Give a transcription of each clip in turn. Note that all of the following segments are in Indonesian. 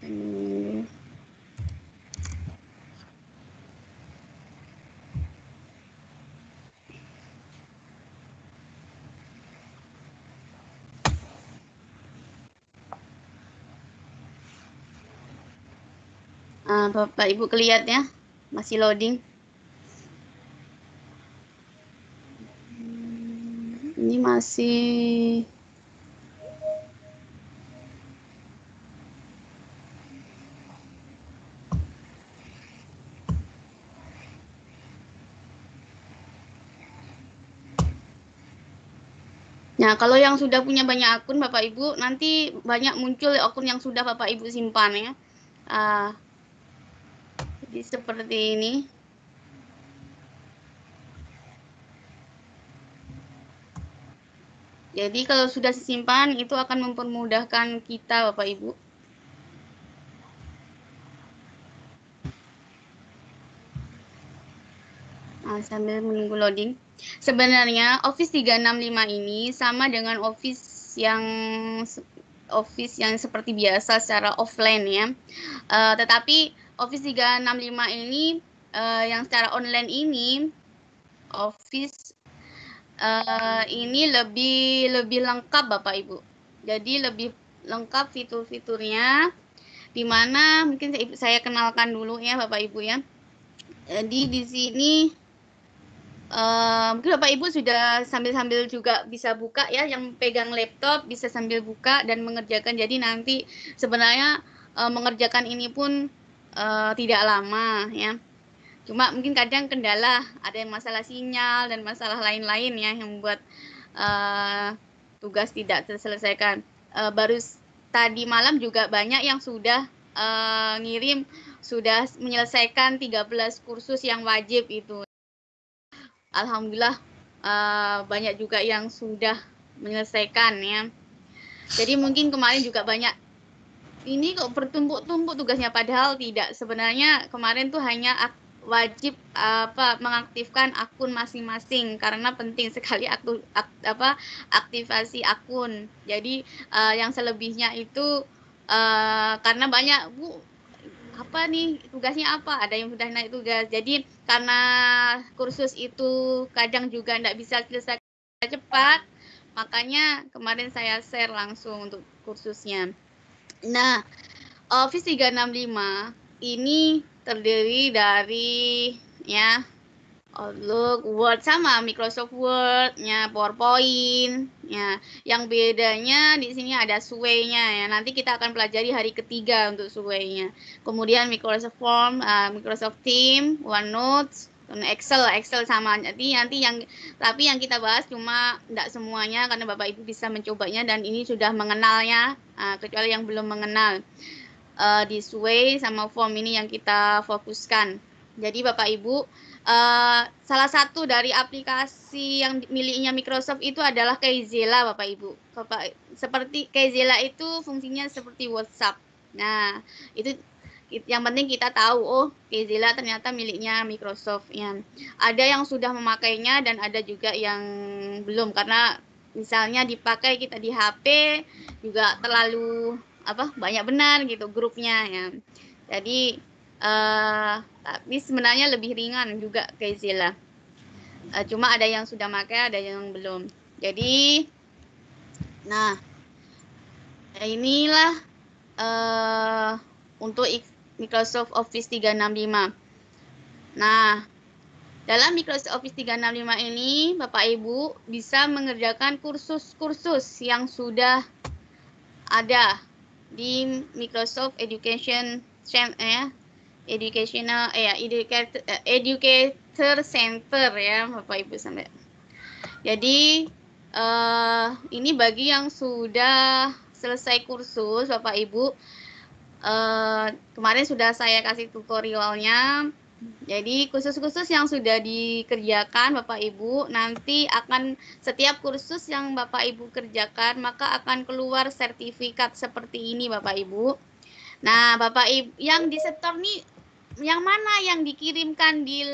uh, Bapak Ibu kelihat ya masih loading ini masih Nah, kalau yang sudah punya banyak akun Bapak Ibu, nanti banyak muncul akun yang sudah Bapak Ibu simpan ya. Uh, jadi seperti ini. Jadi kalau sudah disimpan itu akan mempermudahkan kita Bapak Ibu. Nah, sambil menunggu loading. Sebenarnya Office 365 ini sama dengan Office yang Office yang seperti biasa secara offline ya. Uh, tetapi Office 365 ini uh, yang secara online ini Office uh, ini lebih lebih lengkap Bapak Ibu. Jadi lebih lengkap fitur-fiturnya di mana mungkin saya, kenalkan dulu ya Bapak Ibu ya. Jadi di sini mungkin Bapak Ibu sudah sambil-sambil juga bisa buka ya, yang pegang laptop bisa sambil buka dan mengerjakan. Jadi nanti sebenarnya uh, mengerjakan ini pun uh, tidak lama ya. Cuma mungkin kadang kendala, ada yang masalah sinyal dan masalah lain-lain ya yang membuat uh, tugas tidak terselesaikan. Uh, baru tadi malam juga banyak yang sudah uh, ngirim sudah menyelesaikan 13 kursus yang wajib itu alhamdulillah uh, banyak juga yang sudah menyelesaikan ya. Jadi mungkin kemarin juga banyak ini kok bertumpuk-tumpuk tugasnya padahal tidak sebenarnya kemarin tuh hanya wajib apa mengaktifkan akun masing-masing karena penting sekali aktu, ak, apa aktivasi akun. Jadi uh, yang selebihnya itu uh, karena banyak Bu apa nih tugasnya apa ada yang sudah naik tugas jadi karena kursus itu kadang juga tidak bisa selesai cepat makanya kemarin saya share langsung untuk kursusnya nah Office 365 ini terdiri dari ya Outlook, Word sama Microsoft Word-nya, PowerPoint-nya. Yang bedanya di sini ada sway-nya ya. Nanti kita akan pelajari hari ketiga untuk sway-nya. Kemudian Microsoft Form, uh, Microsoft Team, OneNote, Excel, Excel sama Jadi nanti yang tapi yang kita bahas cuma tidak semuanya karena Bapak Ibu bisa mencobanya dan ini sudah mengenalnya uh, kecuali yang belum mengenal uh, di Sway sama form ini yang kita fokuskan. Jadi Bapak Ibu uh, salah satu dari aplikasi yang miliknya Microsoft itu adalah Kaizela Bapak Ibu. Bapak seperti Kaizela itu fungsinya seperti WhatsApp. Nah, itu yang penting kita tahu oh Kaizela ternyata miliknya Microsoft ya. Ada yang sudah memakainya dan ada juga yang belum karena misalnya dipakai kita di HP juga terlalu apa banyak benar gitu grupnya ya. Jadi Uh, tapi sebenarnya lebih ringan juga Kaizila. Uh, eh, cuma ada yang sudah pakai, ada yang belum. Jadi, nah inilah uh, untuk Microsoft Office 365. Nah, dalam Microsoft Office 365 ini, Bapak Ibu bisa mengerjakan kursus-kursus yang sudah ada di Microsoft Education ya, educational eh ya educator, eh, educator center ya Bapak Ibu sampai. Jadi eh, ini bagi yang sudah selesai kursus Bapak Ibu uh, kemarin sudah saya kasih tutorialnya. Jadi kursus-kursus yang sudah dikerjakan Bapak Ibu nanti akan setiap kursus yang Bapak Ibu kerjakan maka akan keluar sertifikat seperti ini Bapak Ibu. Nah, Bapak Ibu yang disetor nih yang mana yang dikirimkan di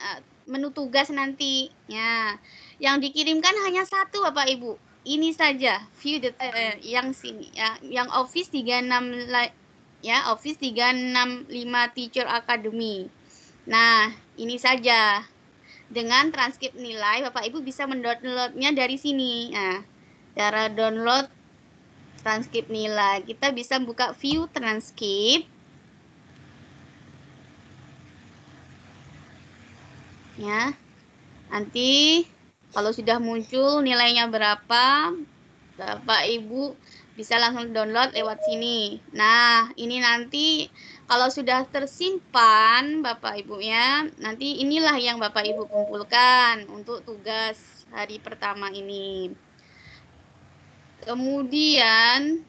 e, menu tugas nanti? Ya, yang dikirimkan hanya satu Bapak Ibu. Ini saja view data eh, yang sini ya, yang Office 36 ya, Office 365 Teacher Academy. Nah, ini saja. Dengan transkrip nilai Bapak Ibu bisa mendownloadnya dari sini. Nah, cara download transkrip nilai, kita bisa buka view transkrip ya. Nanti kalau sudah muncul nilainya berapa, Bapak Ibu bisa langsung download lewat sini. Nah, ini nanti kalau sudah tersimpan Bapak Ibu ya, nanti inilah yang Bapak Ibu kumpulkan untuk tugas hari pertama ini. Kemudian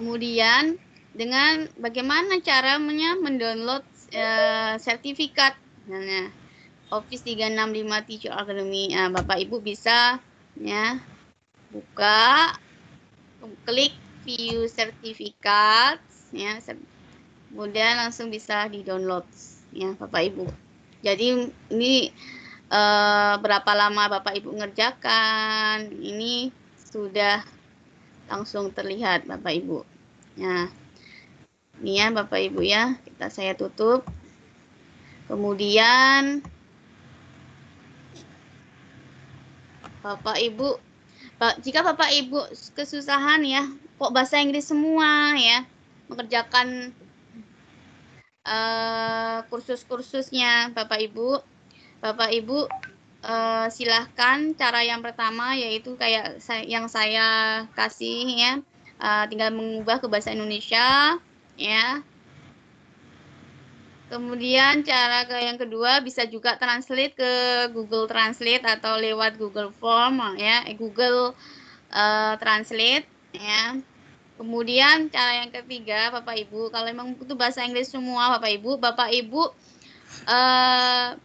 Kemudian dengan bagaimana cara mendownload uh, sertifikat misalnya Office 365 Teacher Academy. Nah, Bapak Ibu bisa ya buka klik view sertifikat ya kemudian langsung bisa di-download ya Bapak Ibu. Jadi ini uh, berapa lama Bapak Ibu ngerjakan? Ini sudah langsung terlihat Bapak Ibu. Nah, ini ya Bapak Ibu ya, kita saya tutup. Kemudian Bapak Ibu jika Bapak Ibu kesusahan ya, kok bahasa Inggris semua ya, mengerjakan eh, kursus-kursusnya Bapak Ibu. Bapak Ibu Eh, silahkan cara yang pertama yaitu kayak saya, yang saya kasih ya uh, tinggal mengubah ke bahasa Indonesia ya kemudian cara yang kedua bisa juga translate ke Google Translate atau lewat Google Form ya eh, Google uh, Translate ya kemudian cara yang ketiga Bapak Ibu kalau memang butuh bahasa Inggris semua Bapak Ibu Bapak Ibu uh,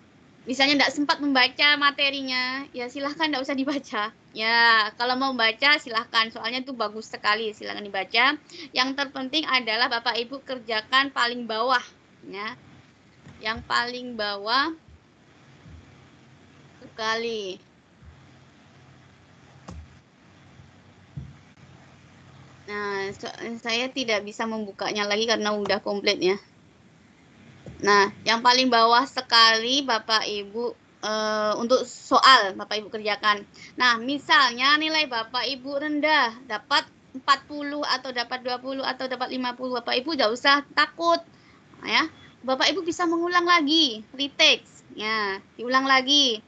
misalnya tidak sempat membaca materinya, ya silahkan tidak usah dibaca. Ya, kalau mau baca silahkan, soalnya itu bagus sekali, silahkan dibaca. Yang terpenting adalah Bapak Ibu kerjakan paling bawah, ya. Yang paling bawah sekali. Nah, so, saya tidak bisa membukanya lagi karena udah komplit ya. Nah, yang paling bawah sekali Bapak Ibu e, untuk soal Bapak Ibu kerjakan. Nah, misalnya nilai Bapak Ibu rendah, dapat 40 atau dapat 20 atau dapat 50, Bapak Ibu jangan usah takut. Nah, ya, Bapak Ibu bisa mengulang lagi, retake. Ya, diulang lagi.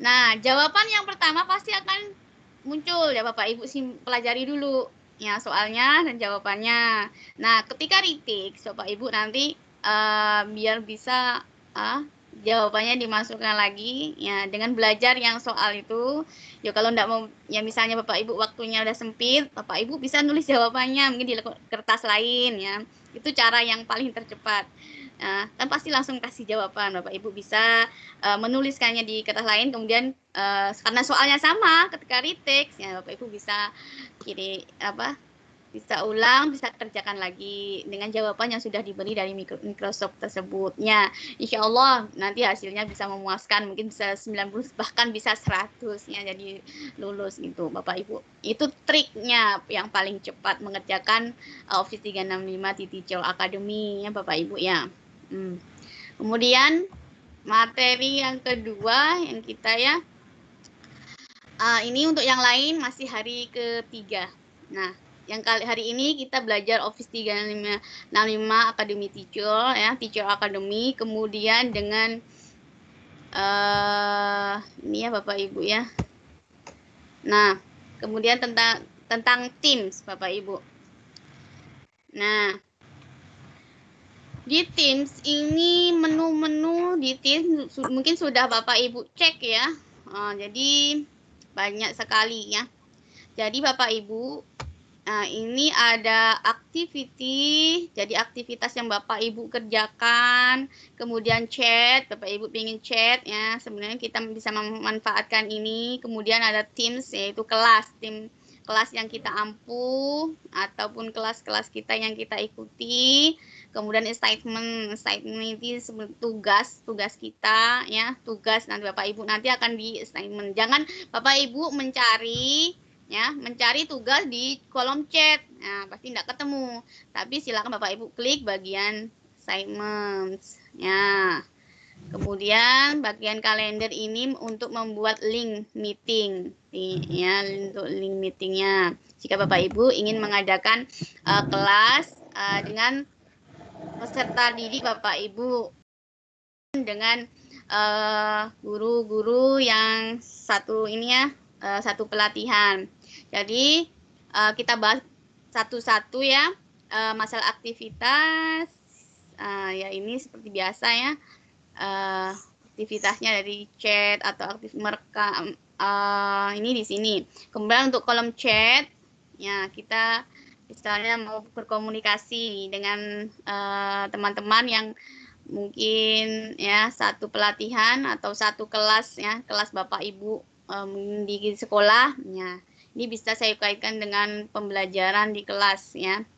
Nah, jawaban yang pertama pasti akan muncul ya Bapak Ibu sih pelajari dulu ya soalnya dan jawabannya. Nah, ketika retake Bapak Ibu nanti biar bisa uh, jawabannya dimasukkan lagi ya dengan belajar yang soal itu ya kalau tidak mau ya misalnya bapak ibu waktunya udah sempit bapak ibu bisa nulis jawabannya mungkin di kertas lain ya itu cara yang paling tercepat Nah, kan pasti langsung kasih jawaban bapak ibu bisa uh, menuliskannya di kertas lain kemudian uh, karena soalnya sama ketika retake ya bapak ibu bisa kiri apa bisa ulang, bisa kerjakan lagi dengan jawaban yang sudah diberi dari Microsoft tersebutnya. Insya Allah nanti hasilnya bisa memuaskan, mungkin bisa 90 bahkan bisa 100 ya jadi lulus gitu Bapak Ibu. Itu triknya yang paling cepat mengerjakan uh, Office 365 di Teacher Academy ya Bapak Ibu ya. Hmm. Kemudian materi yang kedua yang kita ya Uh, ini untuk yang lain masih hari ketiga. Nah, yang kali hari ini kita belajar Office 365 Academy Teacher ya, Teacher Academy kemudian dengan uh, ini ya Bapak Ibu ya. Nah, kemudian tentang tentang Teams Bapak Ibu. Nah, di Teams ini menu-menu di Teams mungkin sudah Bapak Ibu cek ya. Uh, jadi banyak sekali ya. Jadi Bapak Ibu Nah, ini ada activity, jadi aktivitas yang Bapak Ibu kerjakan, kemudian chat, Bapak Ibu ingin chat ya, sebenarnya kita bisa memanfaatkan ini, kemudian ada teams yaitu kelas, tim kelas yang kita ampuh ataupun kelas-kelas kita yang kita ikuti, kemudian assignment, assignment itu tugas, tugas kita ya, tugas nanti Bapak Ibu nanti akan di assignment. Jangan Bapak Ibu mencari ya mencari tugas di kolom chat nah, pasti tidak ketemu tapi silakan bapak ibu klik bagian assignments ya kemudian bagian kalender ini untuk membuat link meeting ya untuk link meetingnya jika bapak ibu ingin mengadakan uh, kelas uh, dengan peserta didik bapak ibu dengan eh, guru-guru uh, yang satu ini ya uh, satu pelatihan jadi uh, kita bahas satu-satu ya uh, masalah aktivitas. Uh, ya ini seperti biasa ya uh, aktivitasnya dari chat atau aktif mereka uh, ini di sini. Kemudian untuk kolom chat ya kita misalnya mau berkomunikasi dengan teman-teman uh, yang mungkin ya satu pelatihan atau satu kelas ya kelas bapak ibu um, di sekolahnya. Ini bisa saya kaitkan dengan pembelajaran di kelas ya.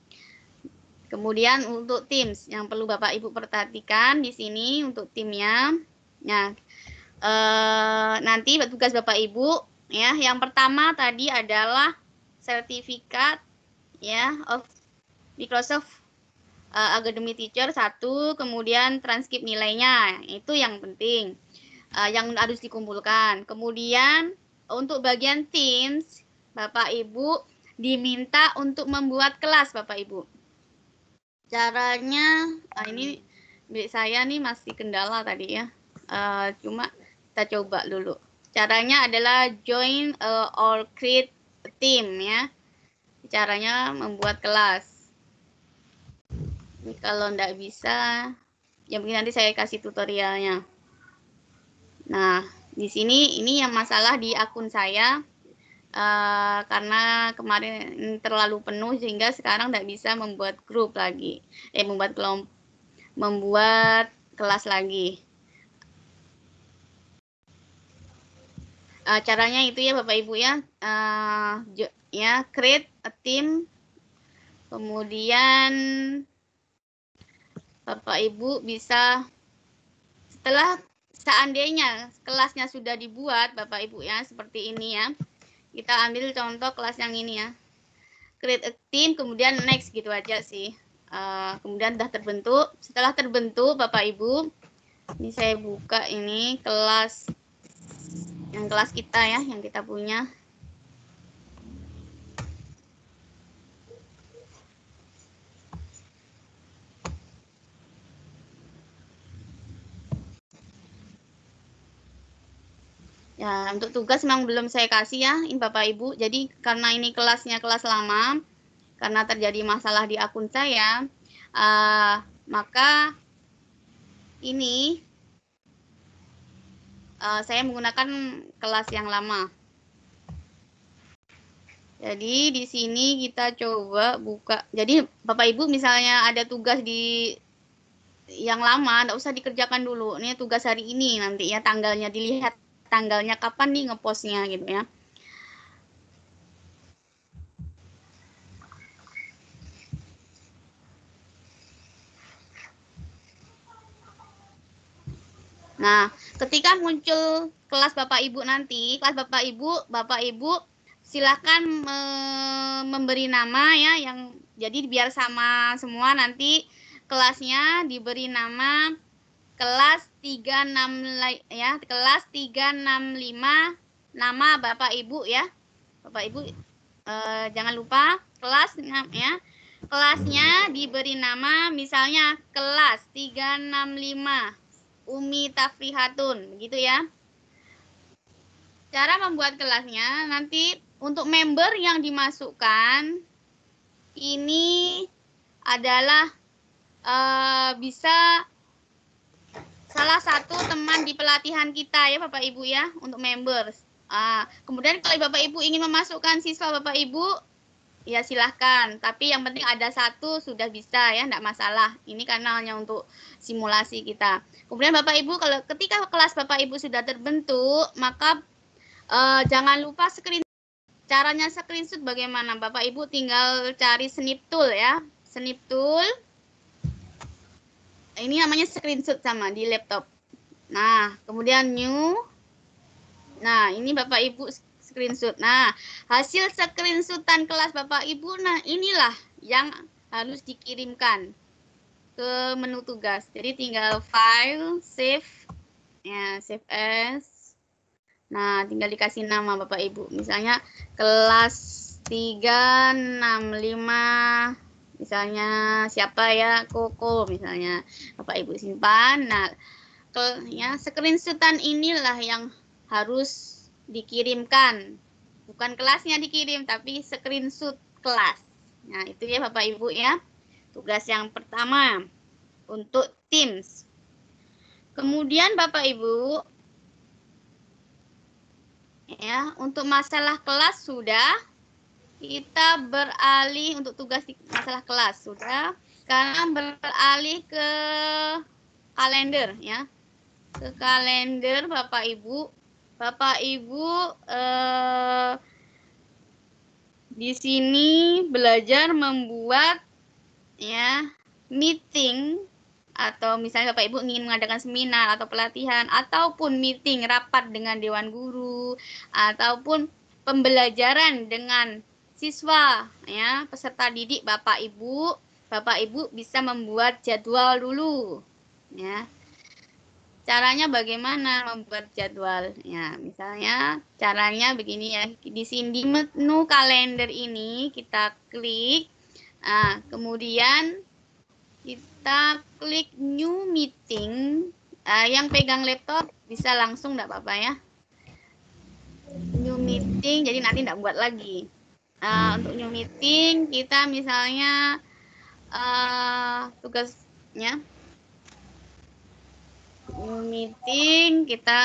Kemudian untuk Teams yang perlu Bapak Ibu perhatikan di sini untuk timnya. Nah, e, nanti tugas Bapak Ibu ya, yang pertama tadi adalah sertifikat ya of Microsoft uh, Academy Teacher satu, kemudian transkrip nilainya itu yang penting uh, yang harus dikumpulkan. Kemudian untuk bagian Teams Bapak Ibu diminta untuk membuat kelas Bapak Ibu. Caranya nah ini saya nih masih kendala tadi ya. Uh, cuma kita coba dulu. Caranya adalah join uh, or create team ya. Caranya membuat kelas. Ini kalau tidak bisa, ya mungkin nanti saya kasih tutorialnya. Nah, di sini ini yang masalah di akun saya uh, karena kemarin terlalu penuh sehingga sekarang tidak bisa membuat grup lagi eh membuat kelompok membuat kelas lagi uh, caranya itu ya bapak ibu ya uh, ya create a team kemudian bapak ibu bisa setelah seandainya kelasnya sudah dibuat Bapak Ibu ya seperti ini ya kita ambil contoh kelas yang ini ya. Create a team, kemudian next gitu aja sih. Uh, kemudian sudah terbentuk. Setelah terbentuk, Bapak Ibu, ini saya buka ini kelas yang kelas kita ya, yang kita punya Ya, untuk tugas memang belum saya kasih ya, Bapak Ibu. Jadi karena ini kelasnya kelas lama, karena terjadi masalah di akun saya, uh, maka ini uh, saya menggunakan kelas yang lama. Jadi di sini kita coba buka. Jadi Bapak Ibu misalnya ada tugas di yang lama, tidak usah dikerjakan dulu. Ini tugas hari ini nanti ya tanggalnya dilihat tanggalnya kapan nih ngepostnya gitu ya. Nah, ketika muncul kelas Bapak Ibu nanti, kelas Bapak Ibu, Bapak Ibu silakan me memberi nama ya yang jadi biar sama semua nanti kelasnya diberi nama kelas tiga 365 ya, kelas tiga enam lima nama Bapak Ibu ya. Bapak Ibu eh, jangan lupa kelas enam ya. Kelasnya diberi nama misalnya kelas tiga enam lima Umi Tafrihatun begitu ya. Cara membuat kelasnya nanti untuk member yang dimasukkan ini adalah eh, bisa salah satu teman di pelatihan kita ya Bapak Ibu ya untuk members. Uh, kemudian kalau Bapak Ibu ingin memasukkan siswa Bapak Ibu ya silahkan. Tapi yang penting ada satu sudah bisa ya, tidak masalah. Ini kanalnya untuk simulasi kita. Kemudian Bapak Ibu kalau ketika kelas Bapak Ibu sudah terbentuk, maka eh, jangan lupa screen caranya screenshot bagaimana Bapak Ibu tinggal cari snip tool ya, snip tool ini namanya screenshot sama di laptop. Nah, kemudian new. Nah, ini Bapak Ibu screenshot. Nah, hasil screenshotan kelas Bapak Ibu nah inilah yang harus dikirimkan ke menu tugas. Jadi tinggal file, save, ya save as. Nah, tinggal dikasih nama Bapak Ibu. Misalnya kelas 365 misalnya siapa ya koko misalnya bapak ibu simpan nah ke ya screenshotan inilah yang harus dikirimkan bukan kelasnya dikirim tapi screenshot kelas nah itu ya bapak ibu ya tugas yang pertama untuk Teams kemudian bapak ibu ya untuk masalah kelas sudah kita beralih untuk tugas di masalah kelas sudah sekarang beralih ke kalender ya ke kalender Bapak Ibu Bapak Ibu eh, di sini belajar membuat ya meeting atau misalnya Bapak Ibu ingin mengadakan seminar atau pelatihan ataupun meeting rapat dengan dewan guru ataupun pembelajaran dengan siswa ya peserta didik bapak ibu bapak ibu bisa membuat jadwal dulu ya caranya bagaimana membuat jadwal ya misalnya caranya begini ya di sini menu kalender ini kita klik nah, kemudian kita klik new meeting uh, yang pegang laptop bisa langsung enggak apa-apa ya new meeting jadi nanti enggak buat lagi Uh, untuk new meeting kita misalnya uh, tugasnya new meeting kita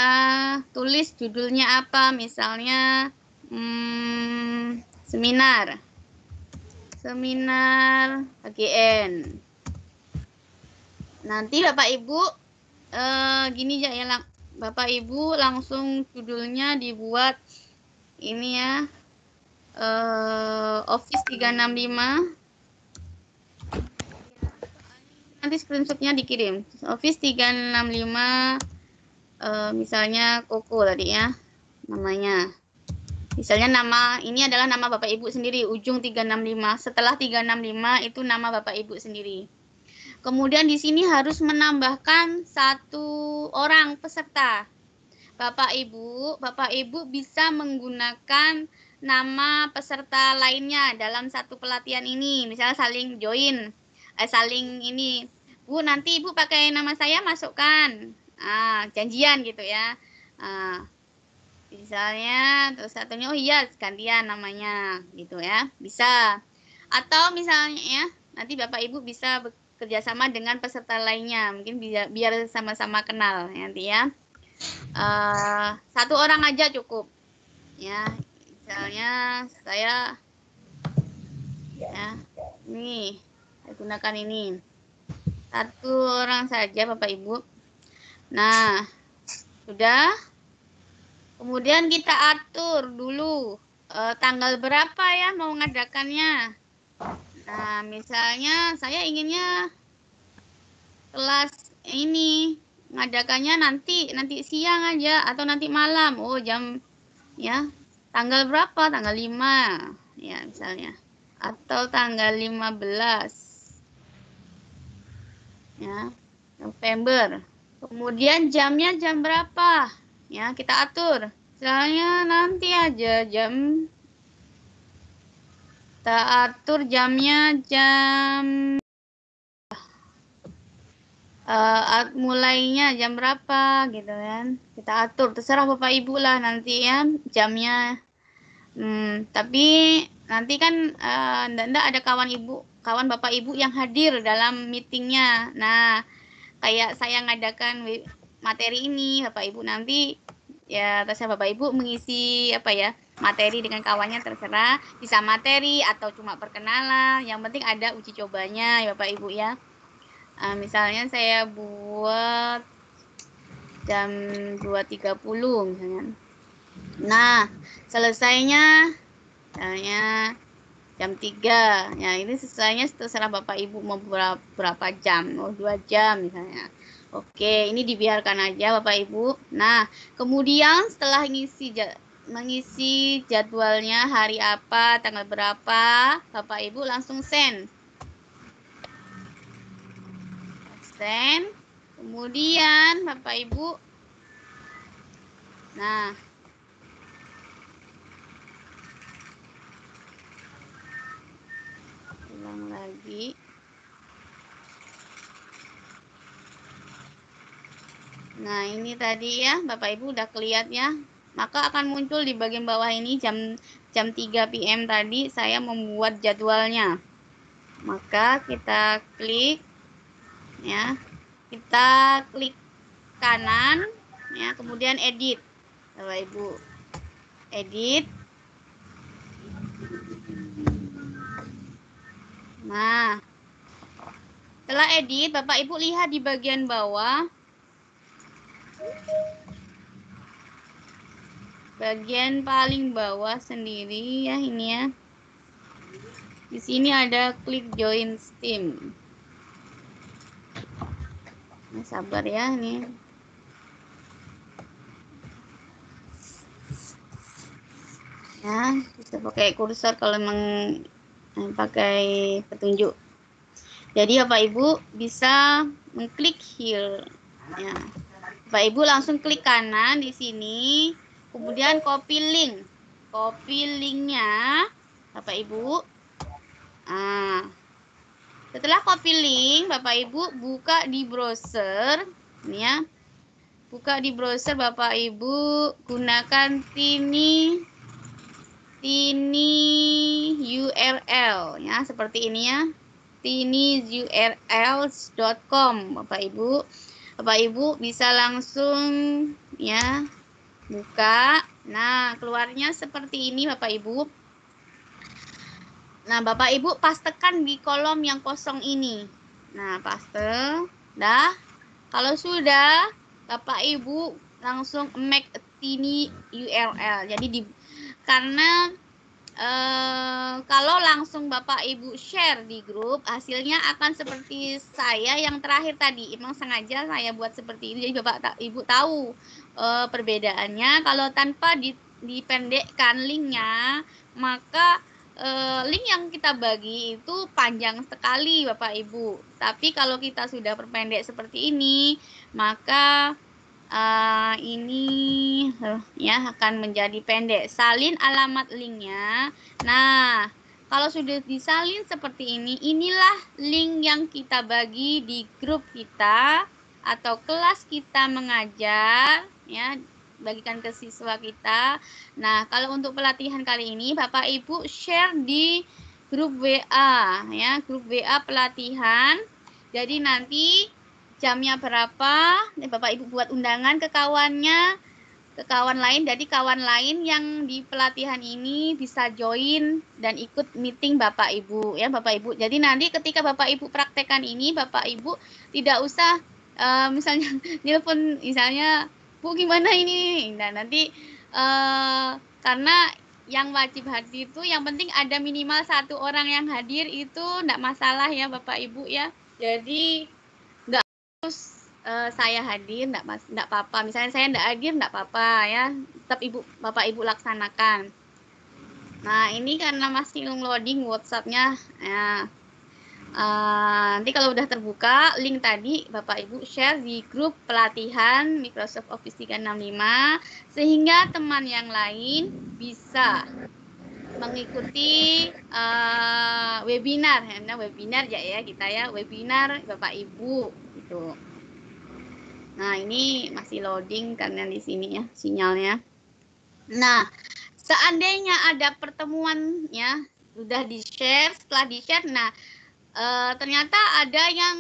tulis judulnya apa misalnya hmm, seminar seminar AGN nanti bapak ibu uh, gini ya ya Bapak Ibu langsung judulnya dibuat ini ya uh, Office 365 nanti screenshotnya dikirim Office 365 uh, eh, misalnya Koko tadi ya namanya misalnya nama ini adalah nama Bapak Ibu sendiri ujung 365 setelah 365 itu nama Bapak Ibu sendiri kemudian di sini harus menambahkan satu orang peserta Bapak Ibu Bapak Ibu bisa menggunakan nama peserta lainnya dalam satu pelatihan ini, misalnya saling join, eh, saling ini, Bu nanti Ibu pakai nama saya masukkan, ah, janjian gitu ya. Ah, misalnya terus satunya oh iya gantian namanya gitu ya bisa atau misalnya ya nanti bapak ibu bisa kerjasama dengan peserta lainnya mungkin biar sama-sama kenal nanti ya uh, satu orang aja cukup ya misalnya saya ya ini saya gunakan ini satu orang saja bapak ibu nah sudah kemudian kita atur dulu eh, tanggal berapa ya mau ngadakannya nah misalnya saya inginnya kelas ini ngadakannya nanti nanti siang aja atau nanti malam oh jam ya tanggal berapa? Tanggal 5 ya misalnya. Atau tanggal 15. Ya, November. Kemudian jamnya jam berapa? Ya, kita atur. Misalnya nanti aja jam kita atur jamnya jam uh, mulainya jam berapa gitu kan kita atur terserah bapak ibu lah nanti ya jamnya hmm, tapi nanti kan uh, eh, ndak ada kawan ibu kawan bapak ibu yang hadir dalam meetingnya nah kayak saya ngadakan materi ini bapak ibu nanti ya terserah bapak ibu mengisi apa ya materi dengan kawannya terserah bisa materi atau cuma perkenalan yang penting ada uji cobanya ya bapak ibu ya uh, misalnya saya buat jam 2.30 misalnya. Nah, selesainya misalnya jam 3. Ya, nah, ini selesainya setelah Bapak Ibu mau berapa jam, mau oh, 2 jam misalnya. Oke, ini dibiarkan aja Bapak Ibu. Nah, kemudian setelah ngisi mengisi jadwalnya hari apa, tanggal berapa, Bapak Ibu langsung send sen. Kemudian Bapak Ibu. Nah. Ulang lagi. Nah, ini tadi ya Bapak Ibu udah kelihatan ya. Maka akan muncul di bagian bawah ini jam jam 3 PM tadi saya membuat jadwalnya. Maka kita klik ya kita klik kanan ya kemudian edit Bapak Ibu edit nah setelah edit Bapak Ibu lihat di bagian bawah bagian paling bawah sendiri ya ini ya di sini ada klik join steam ini sabar ya ini ya bisa pakai kursor kalau memang eh, pakai petunjuk jadi apa ya, Ibu bisa mengklik here ya pak Ibu langsung klik kanan di sini kemudian copy link copy linknya Bapak Ibu ah setelah copy link, Bapak Ibu buka di browser, ini ya. Buka di browser Bapak Ibu gunakan tini tini URL ya, seperti ini ya. tiniurls.com Bapak Ibu. Bapak Ibu bisa langsung ya buka. Nah, keluarnya seperti ini Bapak Ibu. Nah, Bapak Ibu pas di kolom yang kosong ini. Nah, paste. Dah. Kalau sudah, Bapak Ibu langsung make a tiny URL. Jadi di karena e, kalau langsung Bapak Ibu share di grup, hasilnya akan seperti saya yang terakhir tadi. Emang sengaja saya buat seperti ini jadi Bapak Ibu tahu e, perbedaannya. Kalau tanpa di, dipendekkan linknya, maka eh, link yang kita bagi itu panjang sekali Bapak Ibu. Tapi kalau kita sudah perpendek seperti ini, maka eh, ini eh, ya akan menjadi pendek. Salin alamat linknya. Nah, kalau sudah disalin seperti ini, inilah link yang kita bagi di grup kita atau kelas kita mengajar ya bagikan ke siswa kita. Nah, kalau untuk pelatihan kali ini Bapak Ibu share di grup WA ya, grup WA pelatihan. Jadi nanti jamnya berapa, Bapak Ibu buat undangan ke kawannya, ke kawan lain. Jadi kawan lain yang di pelatihan ini bisa join dan ikut meeting Bapak Ibu ya Bapak Ibu. Jadi nanti ketika Bapak Ibu praktekan ini Bapak Ibu tidak usah uh, misalnya nelpon misalnya bu gimana ini nah nanti uh, karena yang wajib hadir itu yang penting ada minimal satu orang yang hadir itu tidak masalah ya bapak ibu ya jadi enggak harus uh, saya hadir tidak mas enggak apa-apa misalnya saya tidak hadir tidak apa-apa ya tetap ibu bapak ibu laksanakan nah ini karena masih loading WhatsAppnya ya Eh, nanti kalau udah terbuka link tadi Bapak Ibu share di grup pelatihan Microsoft Office 365 sehingga teman yang lain bisa mengikuti uh, webinar karena webinar ya ya kita ya webinar Bapak Ibu gitu. Nah, ini masih loading karena di sini ya sinyalnya. Nah, seandainya ada pertemuan ya sudah di-share, setelah di-share nah uh, ternyata ada yang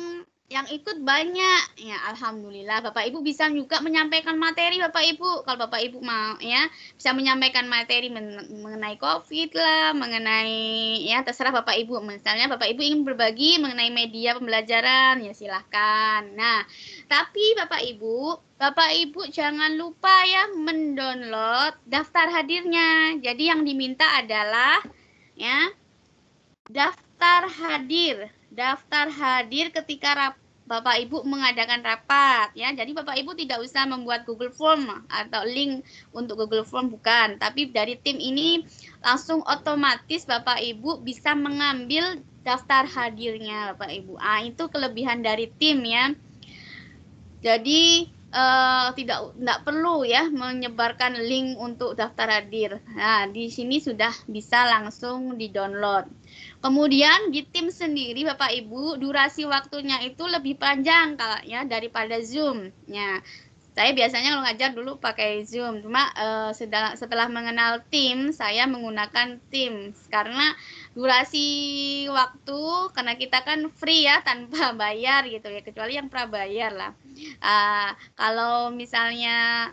yang ikut banyak ya alhamdulillah Bapak Ibu bisa juga menyampaikan materi Bapak Ibu kalau Bapak Ibu mau ya bisa menyampaikan materi men mengenai Covid lah mengenai ya terserah Bapak Ibu misalnya Bapak Ibu ingin berbagi mengenai media pembelajaran ya silahkan nah tapi Bapak Ibu Bapak Ibu jangan lupa ya mendownload daftar hadirnya jadi yang diminta adalah ya daftar daftar hadir. Daftar hadir ketika rap, Bapak Ibu mengadakan rapat ya. Jadi Bapak Ibu tidak usah membuat Google Form atau link untuk Google Form bukan, tapi dari tim ini langsung otomatis Bapak Ibu bisa mengambil daftar hadirnya Bapak Ibu. Ah, itu kelebihan dari tim ya. Jadi uh, tidak tidak perlu ya menyebarkan link untuk daftar hadir. Nah, di sini sudah bisa langsung di-download. Kemudian di tim sendiri Bapak Ibu durasi waktunya itu lebih panjang kalau ya daripada Zoom. Ya. Saya biasanya kalau ngajar dulu pakai Zoom, cuma uh, eh, setelah, setelah mengenal tim saya menggunakan tim karena durasi waktu karena kita kan free ya tanpa bayar gitu ya kecuali yang prabayar lah. Uh, kalau misalnya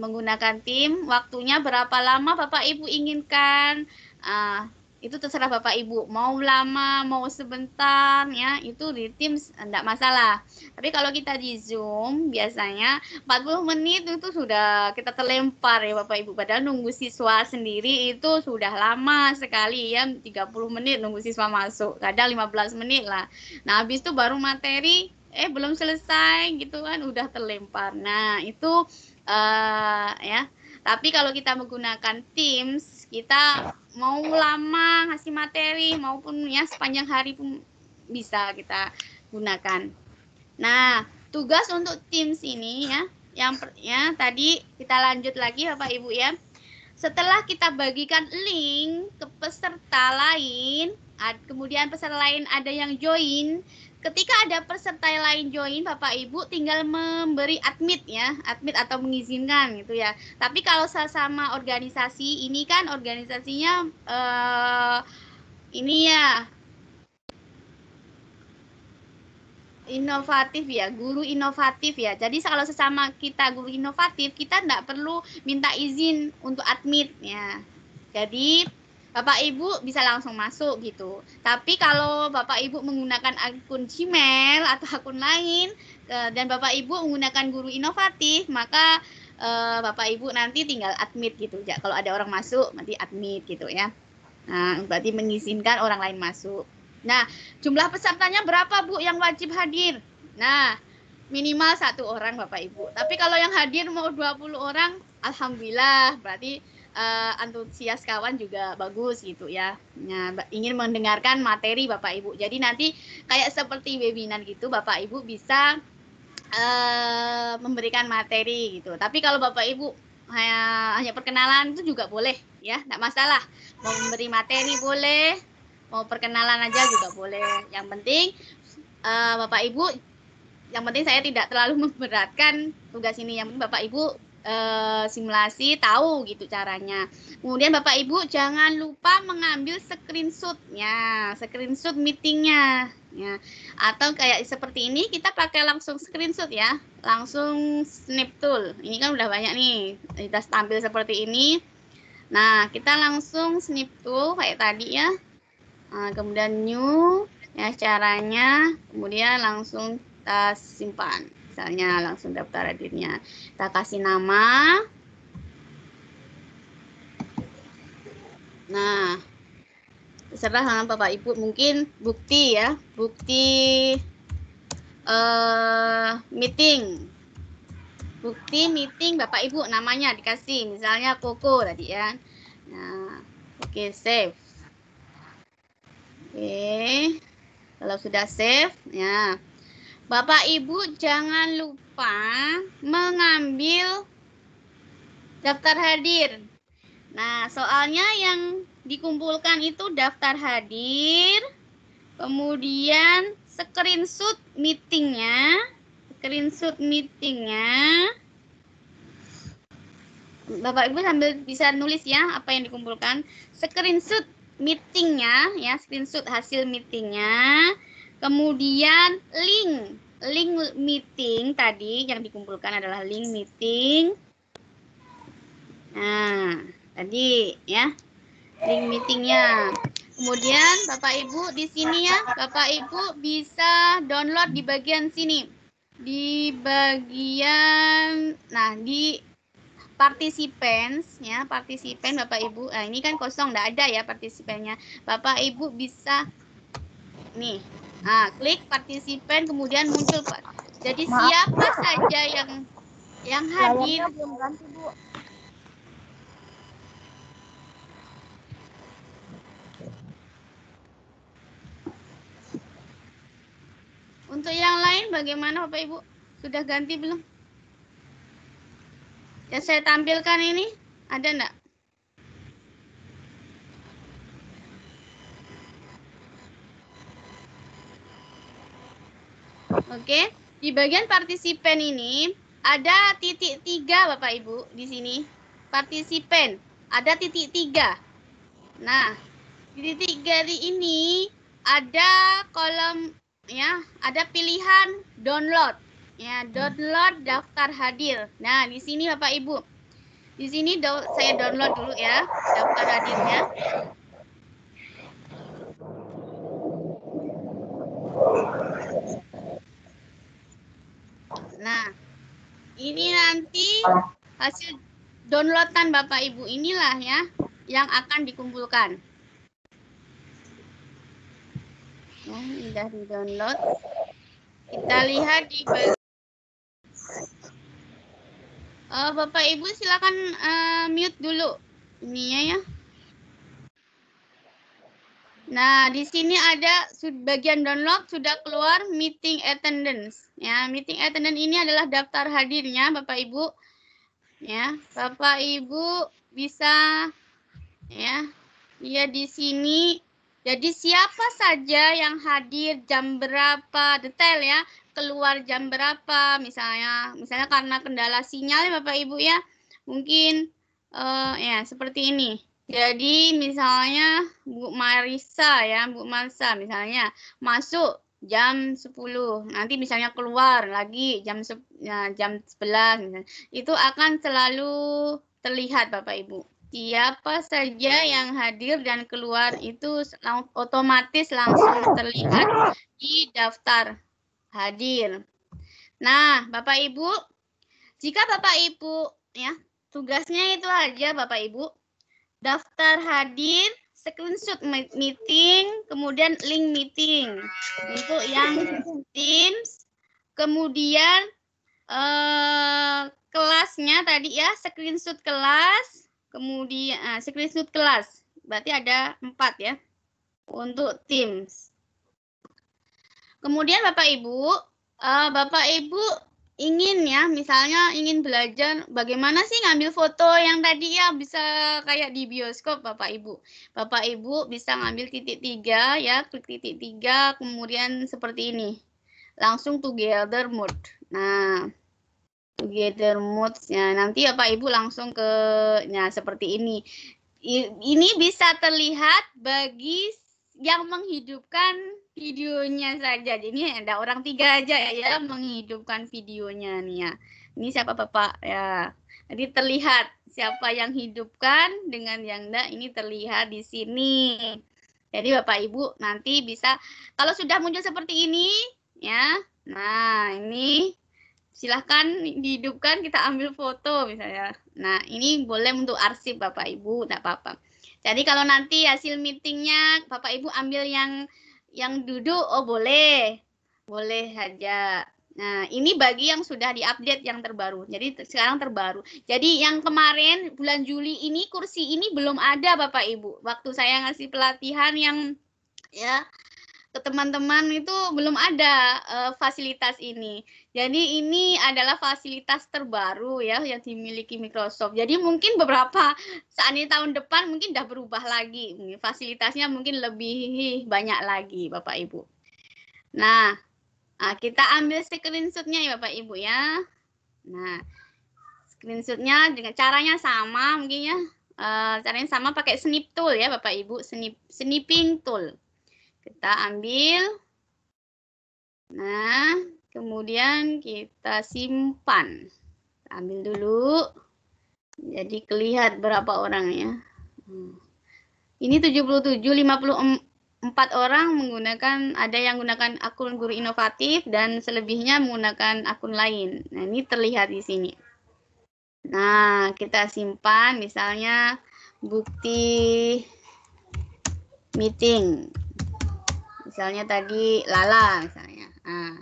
menggunakan tim waktunya berapa lama Bapak Ibu inginkan? Uh, itu terserah bapak ibu mau lama mau sebentar ya itu di Teams enggak eh, masalah tapi kalau kita di Zoom biasanya 40 menit itu sudah kita terlempar ya bapak ibu padahal nunggu siswa sendiri itu sudah lama sekali ya 30 menit nunggu siswa masuk kadang 15 menit lah nah habis itu baru materi eh belum selesai gitu kan udah terlempar nah itu uh, ya tapi kalau kita menggunakan Teams kita mau lama ngasih materi maupun ya sepanjang hari pun bisa kita gunakan. Nah, tugas untuk tim sini ya, yang ya tadi kita lanjut lagi Bapak Ibu ya. Setelah kita bagikan link ke peserta lain, kemudian peserta lain ada yang join, Ketika ada peserta lain join, Bapak Ibu tinggal memberi admit ya, admit atau mengizinkan gitu ya. Tapi kalau sesama organisasi, ini kan organisasinya uh, ini ya inovatif ya, guru inovatif ya. Jadi kalau sesama kita guru inovatif, kita tidak perlu minta izin untuk admit ya. Jadi Bapak Ibu bisa langsung masuk gitu. Tapi kalau Bapak Ibu menggunakan akun Gmail atau akun lain eh, dan Bapak Ibu menggunakan guru inovatif, maka eh, Bapak Ibu nanti tinggal admit gitu. Ya, kalau ada orang masuk nanti admit gitu ya. Nah, berarti mengizinkan orang lain masuk. Nah, jumlah pesertanya berapa Bu yang wajib hadir? Nah, minimal satu orang Bapak Ibu. Tapi kalau yang hadir mau 20 orang, alhamdulillah berarti uh, antusias kawan juga bagus gitu ya. Nah, ingin mendengarkan materi Bapak Ibu. Jadi nanti kayak seperti webinar gitu Bapak Ibu bisa uh, memberikan materi gitu. Tapi kalau Bapak Ibu hanya, hanya perkenalan itu juga boleh ya, tidak masalah. Mau memberi materi boleh, mau perkenalan aja juga boleh. Yang penting uh, Bapak Ibu yang penting saya tidak terlalu memberatkan tugas ini yang Bapak Ibu Eh, simulasi tahu gitu caranya. Kemudian Bapak Ibu jangan lupa mengambil screenshotnya, screenshot meetingnya. Ya. Atau kayak seperti ini kita pakai langsung screenshot ya, langsung snip tool. Ini kan udah banyak nih, kita tampil seperti ini. Nah kita langsung snip tool kayak tadi ya. Nah, kemudian new ya caranya, kemudian langsung kita simpan misalnya langsung daftar hadirnya kita kasih nama nah terserah sama bapak ibu mungkin bukti ya bukti uh, meeting bukti meeting bapak ibu namanya dikasih misalnya koko tadi ya nah oke okay, save oke okay. kalau sudah save ya Bapak Ibu jangan lupa mengambil daftar hadir. Nah, soalnya yang dikumpulkan itu daftar hadir, kemudian screenshot meetingnya, screenshot meetingnya. Bapak Ibu sambil bisa nulis ya apa yang dikumpulkan. Screenshot meetingnya ya, screenshot hasil meetingnya. Kemudian link link meeting tadi yang dikumpulkan adalah link meeting. Nah, tadi ya link meetingnya. Kemudian Bapak Ibu di sini ya, Bapak Ibu bisa download di bagian sini. Di bagian nah di participants ya, partisipan Bapak Ibu. Nah, ini kan kosong tidak ada ya partisipannya. Bapak Ibu bisa nih Nah, klik partisipan kemudian muncul Pak. Jadi Maaf. siapa saja yang yang hadir? belum ganti, Bu. Untuk yang lain bagaimana Bapak Ibu? Sudah ganti belum? Ya saya tampilkan ini, ada enggak? Oke, di bagian partisipan ini ada titik tiga Bapak Ibu di sini. partisipan ada titik tiga. Nah, di titik tiga ini ada kolom ya, ada pilihan download ya, download daftar hadir. Nah, di sini Bapak Ibu. Di sini do saya download dulu ya daftar hadirnya. Oh. Nah, ini nanti hasil downloadan Bapak Ibu inilah ya yang akan dikumpulkan. Nah, sudah di-download. Kita lihat di uh, Bapak Ibu silakan uh, mute dulu ininya ya. Nah, di sini ada bagian download sudah keluar meeting attendance. Ya, meeting attendance ini adalah daftar hadirnya Bapak Ibu. Ya, Bapak Ibu bisa ya, dia di sini. Jadi siapa saja yang hadir jam berapa detail ya, keluar jam berapa misalnya, misalnya karena kendala sinyal ya, Bapak Ibu ya. Mungkin uh, ya seperti ini. Jadi misalnya Bu Marisa ya, Bu Mansa misalnya masuk jam 10. Nanti misalnya keluar lagi jam ya, jam 11 misalnya. Gitu. Itu akan selalu terlihat Bapak Ibu. Siapa saja yang hadir dan keluar itu lang otomatis langsung terlihat di daftar hadir. Nah, Bapak Ibu, jika Bapak Ibu ya, tugasnya itu aja Bapak Ibu daftar hadir, screenshot meeting, kemudian link meeting untuk yang Teams, kemudian eh, kelasnya tadi ya screenshot kelas, kemudian ah, screenshot kelas, berarti ada empat ya untuk Teams. Kemudian Bapak Ibu, eh, Bapak Ibu ingin ya, misalnya ingin belajar bagaimana sih ngambil foto yang tadi ya bisa kayak di bioskop Bapak Ibu. Bapak Ibu bisa ngambil titik tiga ya, klik titik tiga, kemudian seperti ini. Langsung together mode. Nah, together mode ya nanti Bapak Ibu langsung ke ya seperti ini. Ini bisa terlihat bagi yang menghidupkan videonya saja. Jadi ini ada orang tiga aja ya, ya menghidupkan videonya nih ya. Ini siapa Bapak ya. Jadi terlihat siapa yang hidupkan dengan yang enggak ini terlihat di sini. Jadi Bapak Ibu nanti bisa kalau sudah muncul seperti ini ya. Nah, ini silahkan dihidupkan kita ambil foto misalnya. Nah, ini boleh untuk arsip Bapak Ibu, tidak apa-apa. Jadi kalau nanti hasil meetingnya Bapak Ibu ambil yang yang duduk oh boleh boleh saja nah ini bagi yang sudah diupdate yang terbaru jadi sekarang terbaru jadi yang kemarin bulan Juli ini kursi ini belum ada bapak ibu waktu saya ngasih pelatihan yang ya ke teman-teman itu belum ada uh, fasilitas ini. Jadi ini adalah fasilitas terbaru ya yang dimiliki Microsoft. Jadi mungkin beberapa saat ini tahun depan mungkin sudah berubah lagi. Fasilitasnya mungkin lebih banyak lagi Bapak Ibu. Nah, ah, kita ambil screenshotnya ya Bapak Ibu ya. Nah, screenshotnya dengan caranya sama mungkin ya. Uh, caranya sama pakai snip tool ya Bapak Ibu, snip, snipping tool. Kita ambil. Nah, kemudian kita simpan. Kita ambil dulu. Jadi kelihat berapa orang ya. Hmm. Ini 77, 54 orang menggunakan, ada yang menggunakan akun guru inovatif dan selebihnya menggunakan akun lain. Nah, ini terlihat di sini. Nah, kita simpan misalnya bukti meeting misalnya tadi lala misalnya nah,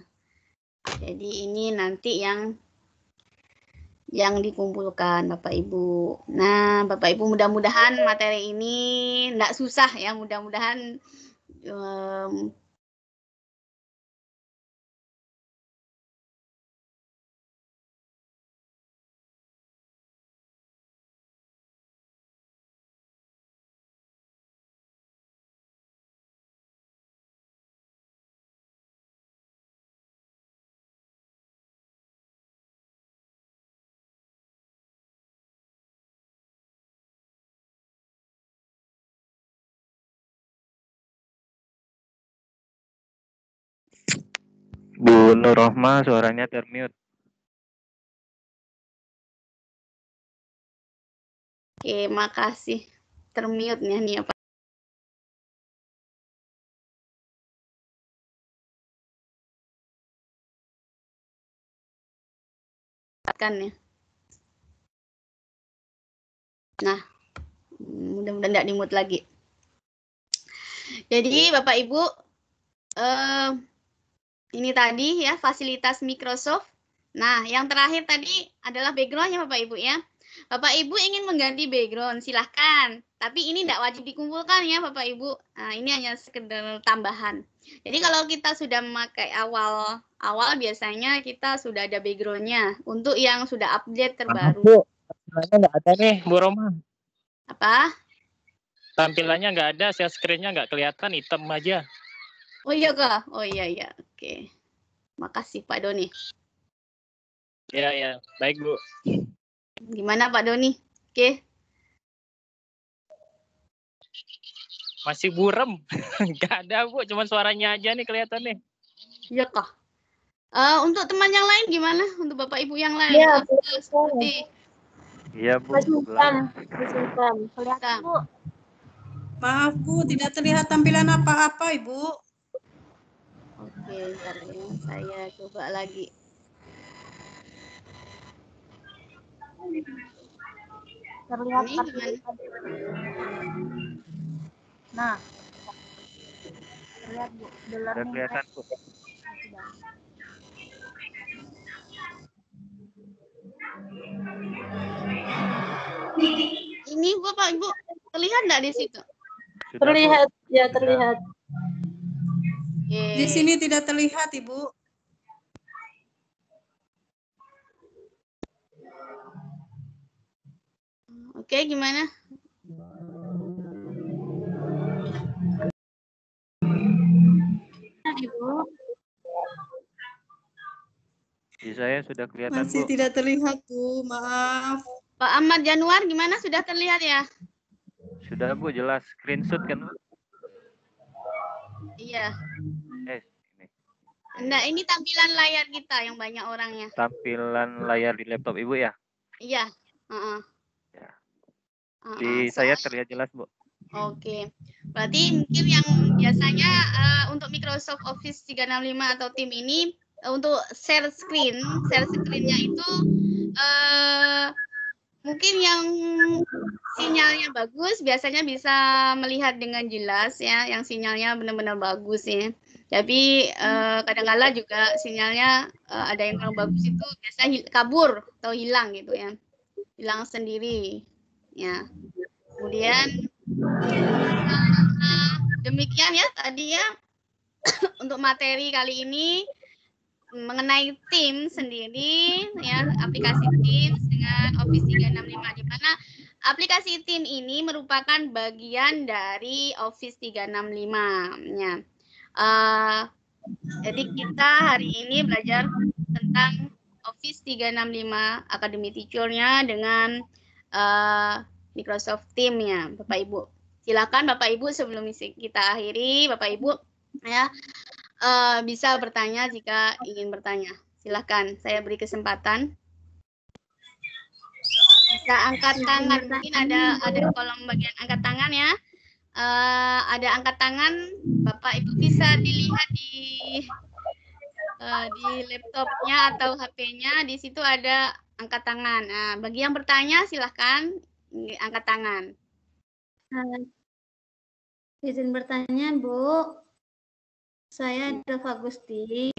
jadi ini nanti yang yang dikumpulkan Bapak Ibu. Nah, Bapak Ibu mudah-mudahan materi ini tidak susah ya, mudah-mudahan um, Bu Nur Rohma suaranya termute. Oke, makasih. Termute nih nih apa? kan ya. Nah, mudah-mudahan tidak dimut lagi. Jadi Bapak Ibu, eh, ini tadi ya fasilitas Microsoft. Nah, yang terakhir tadi adalah backgroundnya Bapak Ibu ya. Bapak Ibu ingin mengganti background, silahkan. Tapi ini tidak wajib dikumpulkan ya Bapak Ibu. Nah, ini hanya sekedar tambahan. Jadi kalau kita sudah memakai awal awal biasanya kita sudah ada backgroundnya untuk yang sudah update terbaru. Bu, tampilannya nggak ada nih Bu Roma. Apa? Tampilannya nggak ada, share screen-nya nggak kelihatan, hitam aja. Oh iya kak? Oh iya iya. Oke. Makasih Pak Doni. Ya ya, baik Bu. Gimana Pak Doni? Oke. Masih burem. Gak ada Bu, cuma suaranya aja nih kelihatan nih. Iya kak. Uh, eh, untuk teman yang lain gimana? Untuk Bapak Ibu yang lain? Iya, seperti Iya, Bu. Kelihatan, Bu. Maaf, Bu, tidak terlihat tampilan apa-apa, Ibu. Oke, okay, ya. saya coba lagi. Terlihat ini gimana? Nah, terlihat Bu. Sudah kelihatan Bu. Ini Bapak Ibu terlihat enggak di situ? terlihat, ya terlihat. Ya. Yeay. Di sini tidak terlihat, Ibu. Oke, gimana? Ibu. Di saya sudah kelihatan, Masih Bu. tidak terlihat, Bu. Maaf. Pak Ahmad Januar, gimana? Sudah terlihat ya? Sudah, Bu. Jelas. Screenshot kan, Bu? Iya. Nah ini tampilan layar kita yang banyak orangnya. Tampilan layar di laptop Ibu ya? Iya. Uh -uh. Di Uh -uh. Di saya terlihat jelas, Bu. Oke. Berarti mungkin yang biasanya uh, untuk Microsoft Office 365 atau tim ini uh, untuk share screen, share screen-nya itu uh, mungkin yang sinyalnya bagus biasanya bisa melihat dengan jelas ya, yang sinyalnya benar-benar bagus ya. Tapi kadang eh, kadang-kala juga sinyalnya uh, ada yang kurang bagus itu biasa kabur atau hilang gitu ya. Hilang sendiri. Ya. Kemudian uh, demikian ya tadi ya untuk materi kali ini mengenai tim sendiri ya aplikasi tim dengan Office 365 di mana aplikasi tim ini merupakan bagian dari Office 365 ya. Eh, jadi kita hari ini belajar tentang Office 365 Academy Teacher-nya dengan uh, Microsoft Team-nya, Bapak Ibu. Silakan Bapak Ibu sebelum kita akhiri, Bapak Ibu ya uh, bisa bertanya jika ingin bertanya. Silakan, saya beri kesempatan. Bisa angkat tangan, mungkin ada ada kolom bagian angkat tangan ya uh, ada angkat tangan, Bapak Ibu bisa dilihat di uh, di laptopnya atau HP-nya. Di situ ada angkat tangan. Nah, bagi yang bertanya silahkan angkat tangan. Uh, izin bertanya, Bu. Saya Delva Gusti.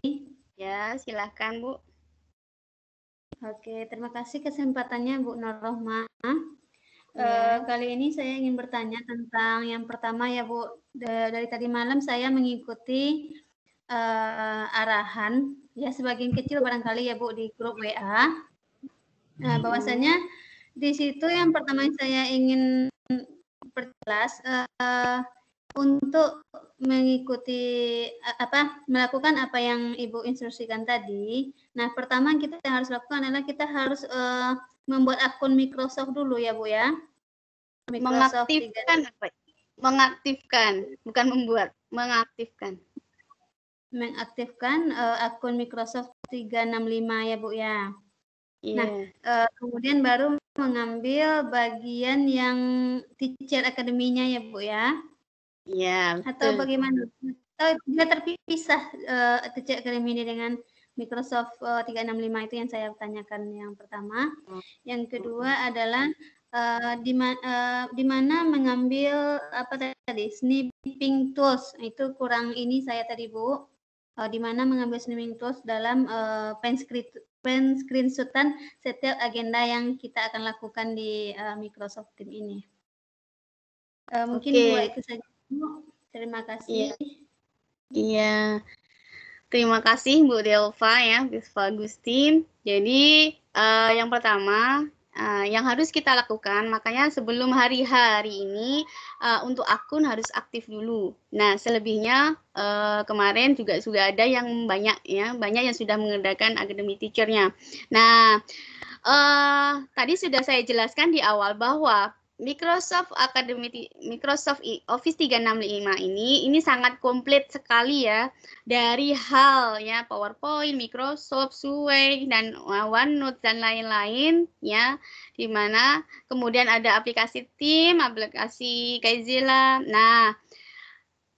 Ya, silahkan Bu. Oke, terima kasih kesempatannya Bu Norrohma. Ya. Uh, kali ini saya ingin bertanya tentang yang pertama ya Bu. De, dari tadi malam saya mengikuti uh, arahan ya sebagian kecil barangkali ya Bu di grup WA. Nah, hmm. bahwasanya di situ yang pertama saya ingin perjelas uh, untuk mengikuti eh, apa melakukan apa yang ibu instruksikan tadi. Nah, pertama kita yang harus lakukan adalah kita harus uh, membuat akun Microsoft dulu ya bu ya. Microsoft mengaktifkan Mengaktifkan, bukan membuat, mengaktifkan. Mengaktifkan uh, akun Microsoft 365 ya bu ya. Yeah. Nah, uh, kemudian baru mengambil bagian yang teacher akademinya ya bu ya. Ya Atau bagaimana? Atau juga terpisah uh, krim Gemini dengan Microsoft uh, eh, 365 itu yang saya tanyakan yang pertama. Oh. Yang kedua adalah uh, di ma- uh, di mana mengambil apa tadi snipping tools itu kurang ini saya tadi Bu. Uh, di mana mengambil snipping tools dalam uh, pen screen pen sultan setiap agenda yang kita akan lakukan di uh, Microsoft Team ini. Uh, mungkin okay. dua itu saja. Terima kasih. Iya. iya. Terima kasih Bu Delva ya, Bispa Agustin. Jadi uh, yang pertama uh, yang harus kita lakukan, makanya sebelum hari hari ini uh, untuk akun harus aktif dulu. Nah selebihnya uh, kemarin juga sudah ada yang banyak ya, banyak yang sudah mengerjakan akademi teachernya. Nah uh, tadi sudah saya jelaskan di awal bahwa Microsoft Academy Microsoft Office 365 ini ini sangat komplit sekali ya dari hal ya PowerPoint, Microsoft Suite dan OneNote dan lain-lain ya di mana kemudian ada aplikasi Team, aplikasi Kaizila. Nah,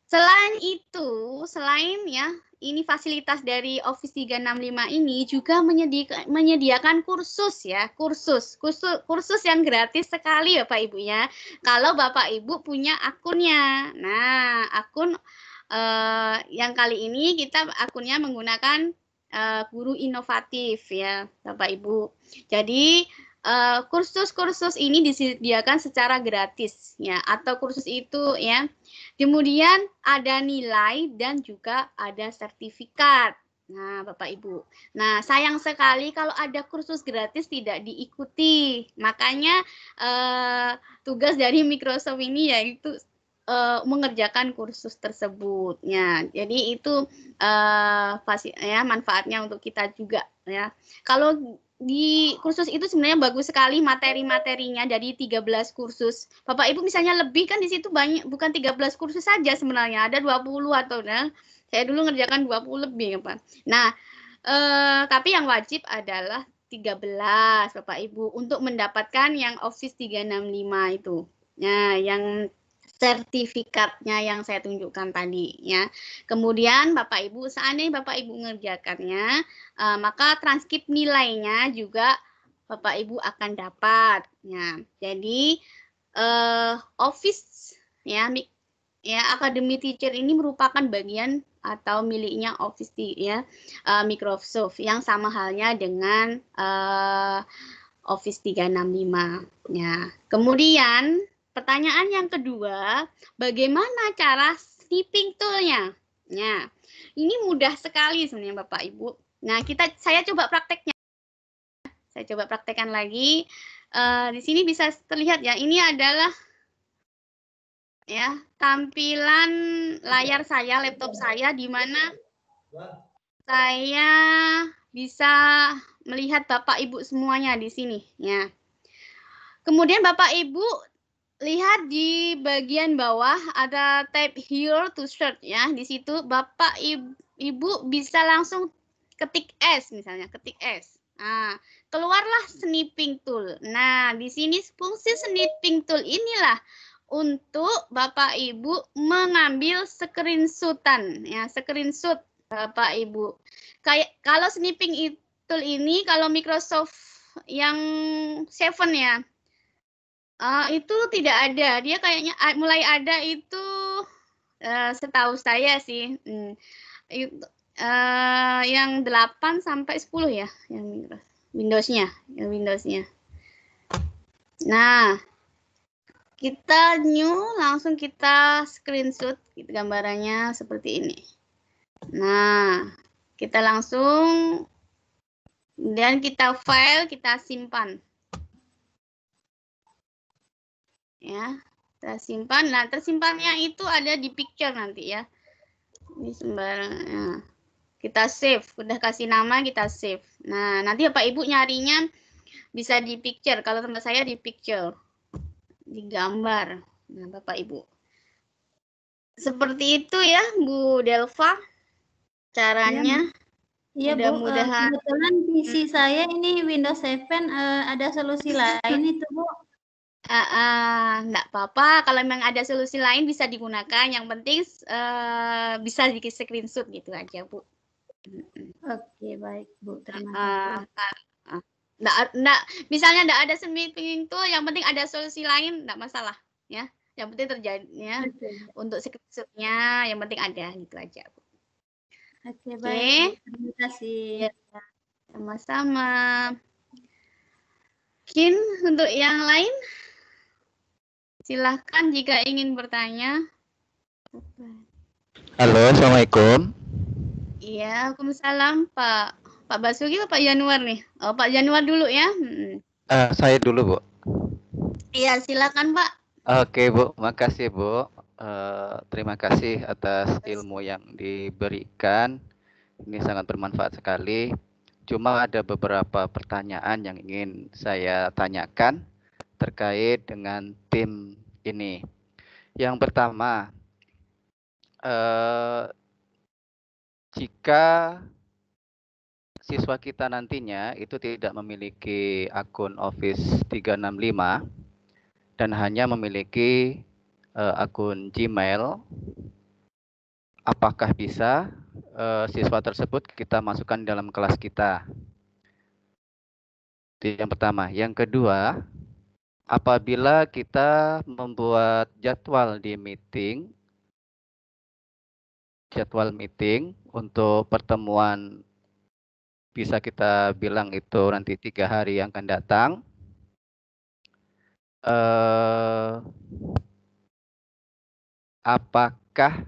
selain itu, selain ya ini fasilitas dari Office 365 ini juga menyediakan, menyediakan kursus ya, kursus, kursus kursus yang gratis sekali ya Pak Ibu ya. Kalau Bapak Ibu punya akunnya. Nah, akun eh, yang kali ini kita akunnya menggunakan eh, guru inovatif ya, Bapak Ibu. Jadi eh, kursus-kursus eh, ini disediakan secara gratis ya atau kursus itu ya Kemudian ada nilai dan juga ada sertifikat. Nah, Bapak Ibu. Nah, sayang sekali kalau ada kursus gratis tidak diikuti. Makanya eh, tugas dari Microsoft ini yaitu eh, mengerjakan kursus tersebut. Ya, jadi itu eh, ya manfaatnya untuk kita juga. Ya, kalau di kursus itu sebenarnya bagus sekali materi-materinya dari 13 kursus. Bapak Ibu misalnya lebih kan di situ banyak bukan 13 kursus saja sebenarnya, ada 20 atau nah, saya dulu ngerjakan 20 lebih ya, Pak. Nah, eh, tapi yang wajib adalah 13 Bapak Ibu untuk mendapatkan yang Office 365 itu. Nah, yang sertifikatnya yang saya tunjukkan tadi ya. Kemudian Bapak Ibu seandainya Bapak Ibu mengerjakannya uh, maka transkrip nilainya juga Bapak Ibu akan dapat ya. Jadi uh, office ya ya academy teacher ini merupakan bagian atau miliknya Office ya uh, Microsoft yang sama halnya dengan uh, Office 365 ya. Kemudian Pertanyaan yang kedua, bagaimana cara snipping toolnya? Ya, ini mudah sekali sebenarnya Bapak Ibu. Nah, kita saya coba prakteknya. Saya coba praktekkan lagi. Uh, di sini bisa terlihat ya, ini adalah ya tampilan layar saya, laptop saya, di mana saya bisa melihat Bapak Ibu semuanya di sini. Ya. Kemudian Bapak Ibu lihat di bagian bawah ada tab here to search ya. Di situ Bapak Ibu bisa langsung ketik S misalnya, ketik S. Nah, keluarlah snipping tool. Nah, di sini fungsi snipping tool inilah untuk Bapak Ibu mengambil screenshotan ya, screenshot Bapak Ibu. Kayak kalau snipping tool ini kalau Microsoft yang seven ya Uh, itu tidak ada. Dia kayaknya mulai ada itu uh, setahu saya sih. Hmm. Itu, uh, yang 8 sampai 10 ya yang Windows. nya yang Windows-nya. Nah, kita new langsung kita screenshot gambarannya seperti ini. Nah, kita langsung dan kita file, kita simpan. ya tersimpan nah tersimpannya itu ada di picture nanti ya ini sembarang ya. kita save udah kasih nama kita save nah nanti bapak ibu nyarinya bisa di picture kalau tempat saya di picture di gambar nah bapak ibu seperti itu ya Bu Delva caranya ya. ya Bu, eh, mudahan. Uh, kebetulan PC hmm. saya ini Windows 7 uh, eh, ada solusi lain itu Bu uh, nggak apa-apa kalau memang ada solusi lain bisa digunakan, yang penting, uh, bisa di screenshot gitu aja, Bu. Oke, Oke, baik Bu, terima kasih. Uh, uh, uh, nggak, nggak, misalnya nggak ada semi itu, yang penting ada solusi lain nggak masalah, ya. Yang penting terjadi ya, untuk screenshotnya, yang penting ada, gitu aja, Bu. Oke, baik Okay. terima kasih. Iya, Sama-sama. Mungkin untuk yang lain? Silahkan jika ingin bertanya. Halo, Assalamualaikum. Iya, Waalaikumsalam Pak. Pak Basuki atau Pak Januar nih? Oh, Pak Januar dulu ya. Hmm. Uh, saya dulu, Bu. Iya, silakan Pak. Oke, Bu. Makasih, Bu. Uh, terima kasih atas ilmu yang diberikan. Ini sangat bermanfaat sekali. Cuma ada beberapa pertanyaan yang ingin saya tanyakan terkait dengan tim ini. Yang pertama, eh, jika siswa kita nantinya itu tidak memiliki akun Office 365 dan hanya memiliki eh, akun Gmail, apakah bisa eh, siswa tersebut kita masukkan dalam kelas kita? yang pertama. Yang kedua, apabila kita membuat jadwal di meeting, jadwal meeting untuk pertemuan bisa kita bilang itu nanti tiga hari yang akan datang. Eh, apakah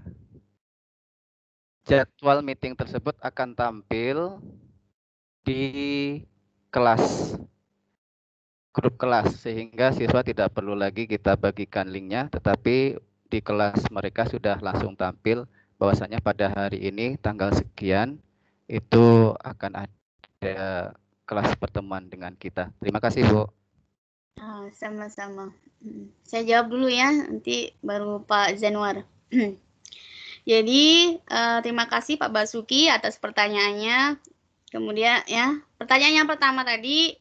jadwal meeting tersebut akan tampil di kelas grup kelas sehingga siswa tidak perlu lagi kita bagikan linknya tetapi di kelas mereka sudah langsung tampil bahwasanya pada hari ini tanggal sekian itu akan ada kelas pertemuan dengan kita. Terima kasih Bu. Ah, sama-sama. Oh, Saya jawab dulu ya, nanti baru Pak Zenwar Jadi uh, terima kasih Pak Basuki atas pertanyaannya. Kemudian ya pertanyaan yang pertama tadi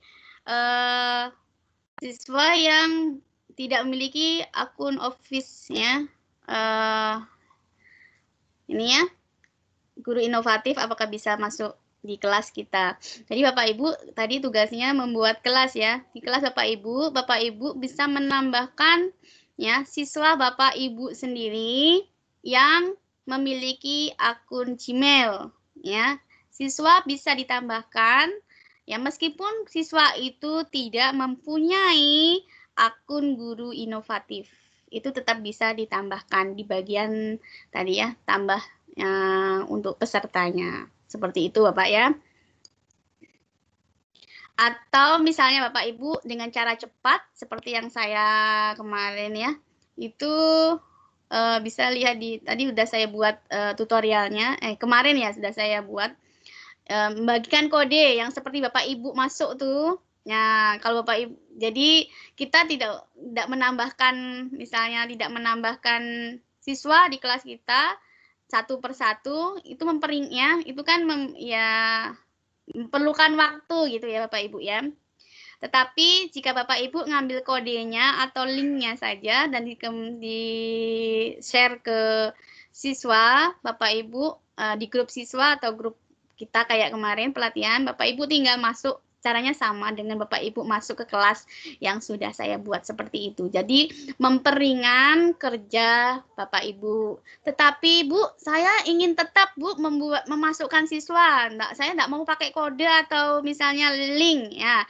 eh, siswa yang tidak memiliki akun office-nya uh, eh, ini ya guru inovatif apakah bisa masuk di kelas kita. Jadi Bapak Ibu tadi tugasnya membuat kelas ya. Di kelas Bapak Ibu, Bapak Ibu bisa menambahkan ya siswa Bapak Ibu sendiri yang memiliki akun Gmail ya. Siswa bisa ditambahkan Ya, meskipun siswa itu tidak mempunyai akun guru inovatif, itu tetap bisa ditambahkan di bagian tadi ya, tambah ya, untuk pesertanya. Seperti itu Bapak ya. Atau misalnya Bapak Ibu dengan cara cepat seperti yang saya kemarin ya, itu uh, bisa lihat di tadi sudah saya buat uh, tutorialnya eh kemarin ya sudah saya buat membagikan kode yang seperti Bapak Ibu masuk tuh. ya kalau Bapak Ibu jadi kita tidak tidak menambahkan misalnya tidak menambahkan siswa di kelas kita satu persatu itu memperingnya itu kan mem, ya memerlukan waktu gitu ya Bapak Ibu ya. Tetapi jika Bapak Ibu ngambil kodenya atau linknya saja dan di, di share ke siswa Bapak Ibu eh, di grup siswa atau grup kita kayak kemarin pelatihan Bapak Ibu tinggal masuk caranya sama dengan Bapak Ibu masuk ke kelas yang sudah saya buat seperti itu. Jadi memperingan kerja Bapak Ibu. Tetapi Bu, saya ingin tetap Bu membuat memasukkan siswa. Enggak, saya tidak mau pakai kode atau misalnya link ya.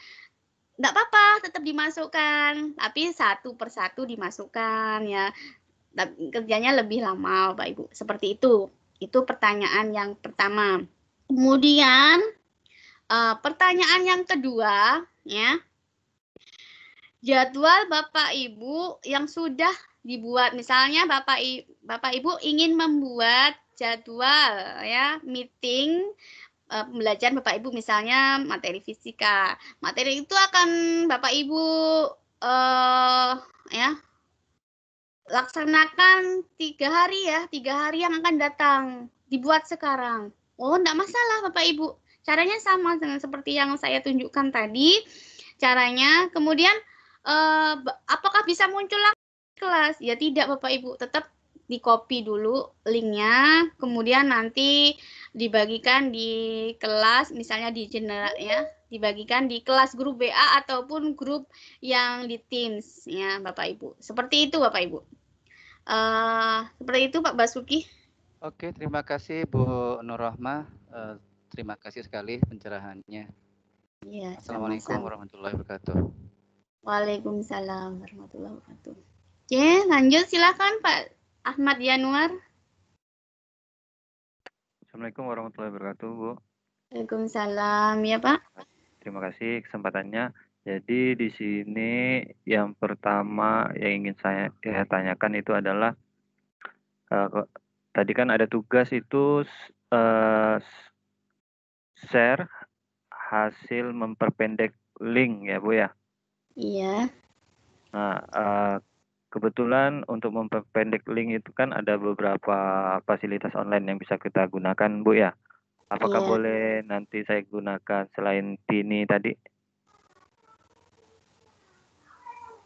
Tidak apa-apa, tetap dimasukkan. Tapi satu persatu dimasukkan ya. Kerjanya lebih lama Bapak Ibu. Seperti itu. Itu pertanyaan yang pertama. Kemudian uh, pertanyaan yang kedua, ya. Jadwal Bapak Ibu yang sudah dibuat, misalnya Bapak I, Bapak Ibu ingin membuat jadwal ya meeting uh, Bapak Ibu misalnya materi fisika. Materi itu akan Bapak Ibu uh, ya laksanakan tiga hari ya, tiga hari yang akan datang dibuat sekarang. Oh, enggak masalah Bapak Ibu. Caranya sama dengan seperti yang saya tunjukkan tadi. Caranya kemudian eh, apakah bisa muncul langsung kelas? Ya tidak Bapak Ibu, tetap di copy dulu linknya, kemudian nanti dibagikan di kelas, misalnya di general ya, dibagikan di kelas grup BA ataupun grup yang di Teams ya Bapak Ibu. Seperti itu Bapak Ibu. Uh, seperti itu Pak Basuki. Oke, terima kasih Bu Nur Rahma. Uh, eh, terima kasih sekali pencerahannya. Iya, Assalamualaikum warahmatullahi wabarakatuh. Waalaikumsalam warahmatullahi wabarakatuh. Oke, lanjut silakan Pak Ahmad Yanuar. Assalamualaikum warahmatullahi wabarakatuh, Bu. Waalaikumsalam, ya Pak. Terima kasih kesempatannya. Jadi di sini yang pertama yang ingin saya ya, tanyakan itu adalah eh, tadi kan ada tugas itu uh, share hasil memperpendek link ya Bu ya. Iya. Nah, uh, kebetulan untuk memperpendek link itu kan ada beberapa fasilitas online yang bisa kita gunakan, Bu ya. Apakah iya. boleh nanti saya gunakan selain Tini tadi?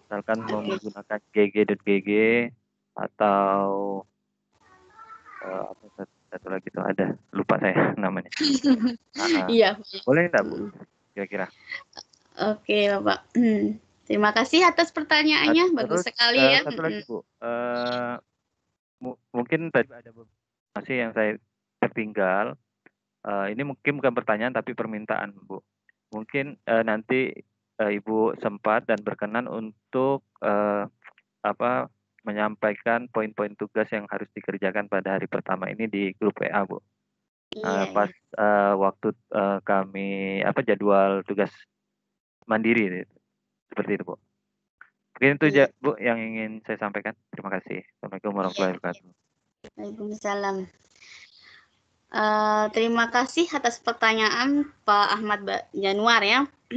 Misalkan okay. menggunakan gg.gg atau Eh, apa satu lagi tuh ada lupa saya namanya eh, iya uh, boleh nggak bu kira-kira oke okay, bapak hmm. terima kasih atas pertanyaannya bagus sekali uh, ya satu lagi hmm. bu uh, mungkin tadi ada masih yang saya tertinggal uh, ini mungkin bukan pertanyaan tapi permintaan bu mungkin uh, nanti uh, ibu sempat dan berkenan untuk uh, apa menyampaikan poin-poin tugas yang harus dikerjakan pada hari pertama ini di grup WA, Bu. Iya, uh, pas uh, waktu uh, kami apa jadwal tugas mandiri seperti itu, Bu. Mungkin itu iya. Bu yang ingin saya sampaikan. Terima kasih. Assalamualaikum warahmatullahi iya, wabarakatuh. Waalaikumsalam. Uh, terima kasih atas pertanyaan Pak Ahmad Januar ya.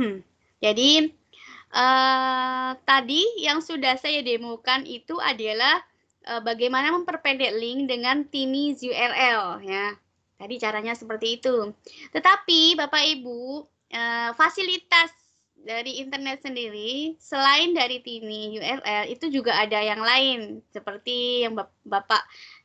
Jadi Eh, tadi yang sudah saya demokan itu adalah uh, bagaimana memperpendek link dengan Tini's URL ya. Tadi caranya seperti itu. Tetapi Bapak Ibu, uh, fasilitas dari internet sendiri selain dari Tini URL itu juga ada yang lain seperti yang Bapak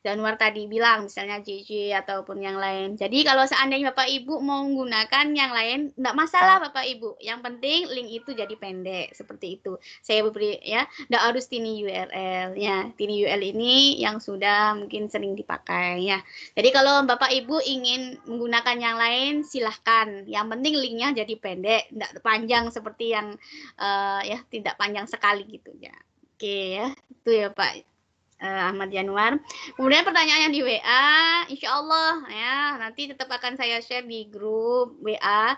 Januar tadi bilang, misalnya JJ ataupun yang lain. Jadi kalau seandainya Bapak Ibu mau menggunakan yang lain, tidak masalah Bapak Ibu. Yang penting link itu jadi pendek seperti itu. Saya beri ya, tidak harus tini URL ya. Tini URL ini yang sudah mungkin sering dipakai ya. Jadi kalau Bapak Ibu ingin menggunakan yang lain, silahkan. Yang penting linknya jadi pendek, tidak panjang seperti yang uh, ya tidak panjang sekali gitu ya. Oke ya, itu ya Pak uh, Ahmad Januar. Kemudian pertanyaan yang di WA, insya Allah ya nanti tetap akan saya share di grup WA. Uh,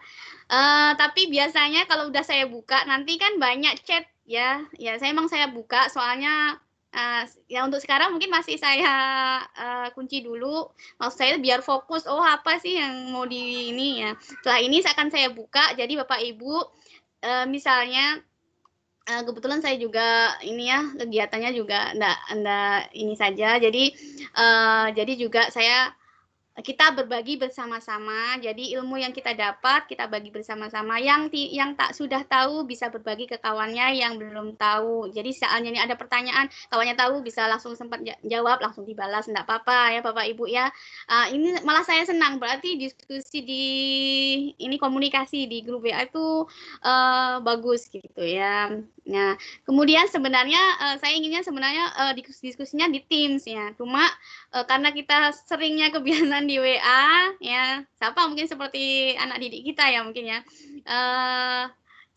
eh, tapi biasanya kalau udah saya buka nanti kan banyak chat ya, ya saya emang saya buka soalnya uh, ya untuk sekarang mungkin masih saya uh, kunci dulu maksud saya biar fokus oh apa sih yang mau di ini ya setelah ini saya akan saya buka jadi bapak ibu uh, misalnya uh, kebetulan saya juga ini ya kegiatannya juga ndak anda ini saja jadi uh, jadi juga saya kita berbagi bersama-sama jadi ilmu yang kita dapat kita bagi bersama-sama yang ti, yang tak sudah tahu bisa berbagi ke kawannya yang belum tahu jadi soalnya ada pertanyaan kawannya tahu bisa langsung sempat jawab langsung dibalas enggak apa-apa ya Bapak Ibu ya uh, ini malah saya senang berarti diskusi di ini komunikasi di grup WA itu uh, bagus gitu ya Nah, kemudian sebenarnya uh, saya inginnya sebenarnya uh, eh, diskusinya di Teams ya. Cuma uh, karena kita seringnya kebiasaan di WA ya, siapa mungkin seperti anak didik kita ya mungkin ya. Uh,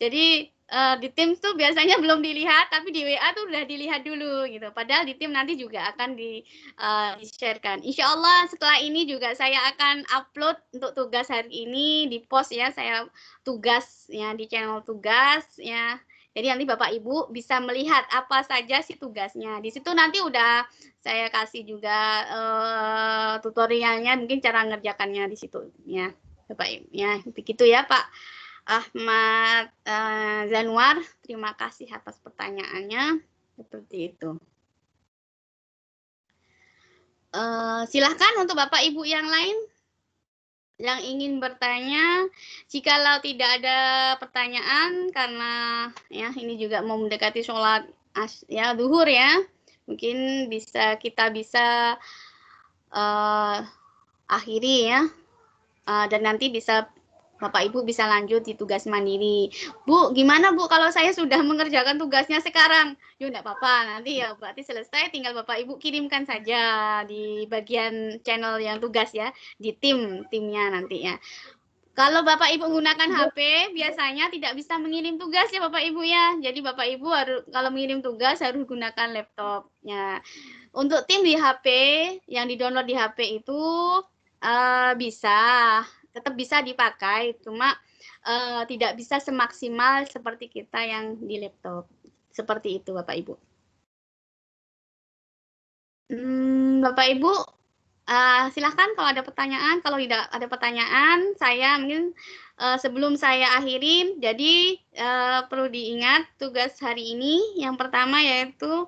jadi uh, di Teams tuh biasanya belum dilihat, tapi di WA tuh udah dilihat dulu gitu. Padahal di tim nanti juga akan di uh, sharekan. Insya Allah setelah ini juga saya akan upload untuk tugas hari ini di post ya. Saya tugas ya di channel tugas ya jadi nanti Bapak Ibu bisa melihat apa saja sih tugasnya. Di situ nanti udah saya kasih juga uh, tutorialnya, mungkin cara ngerjakannya di situ ya, Bapak Ibu. Ya, begitu ya Pak Ahmad uh, eh, Zanuar. Terima kasih atas pertanyaannya. Seperti itu. Uh, silahkan untuk Bapak Ibu yang lain yang ingin bertanya, jikalau tidak ada pertanyaan karena ya ini juga mau mendekati sholat as ya duhur ya, mungkin bisa kita bisa uh, akhiri ya uh, dan nanti bisa Bapak Ibu bisa lanjut di tugas mandiri. Bu, gimana Bu kalau saya sudah mengerjakan tugasnya sekarang? Yuk, enggak apa-apa, nanti ya berarti selesai tinggal Bapak Ibu kirimkan saja di bagian channel yang tugas ya, di tim timnya nanti ya. Kalau Bapak Ibu menggunakan iya. HP biasanya tidak bisa mengirim tugas ya Bapak Ibu ya. Jadi Bapak Ibu harus kalau mengirim tugas harus gunakan laptopnya. Untuk tim di HP yang didownload di HP itu uh, bisa tetap bisa dipakai cuma uh, tidak bisa semaksimal seperti kita yang di laptop seperti itu bapak ibu hmm, bapak ibu uh, silahkan kalau ada pertanyaan kalau tidak ada pertanyaan saya mungkin uh, sebelum saya akhiri jadi uh, perlu diingat tugas hari ini yang pertama yaitu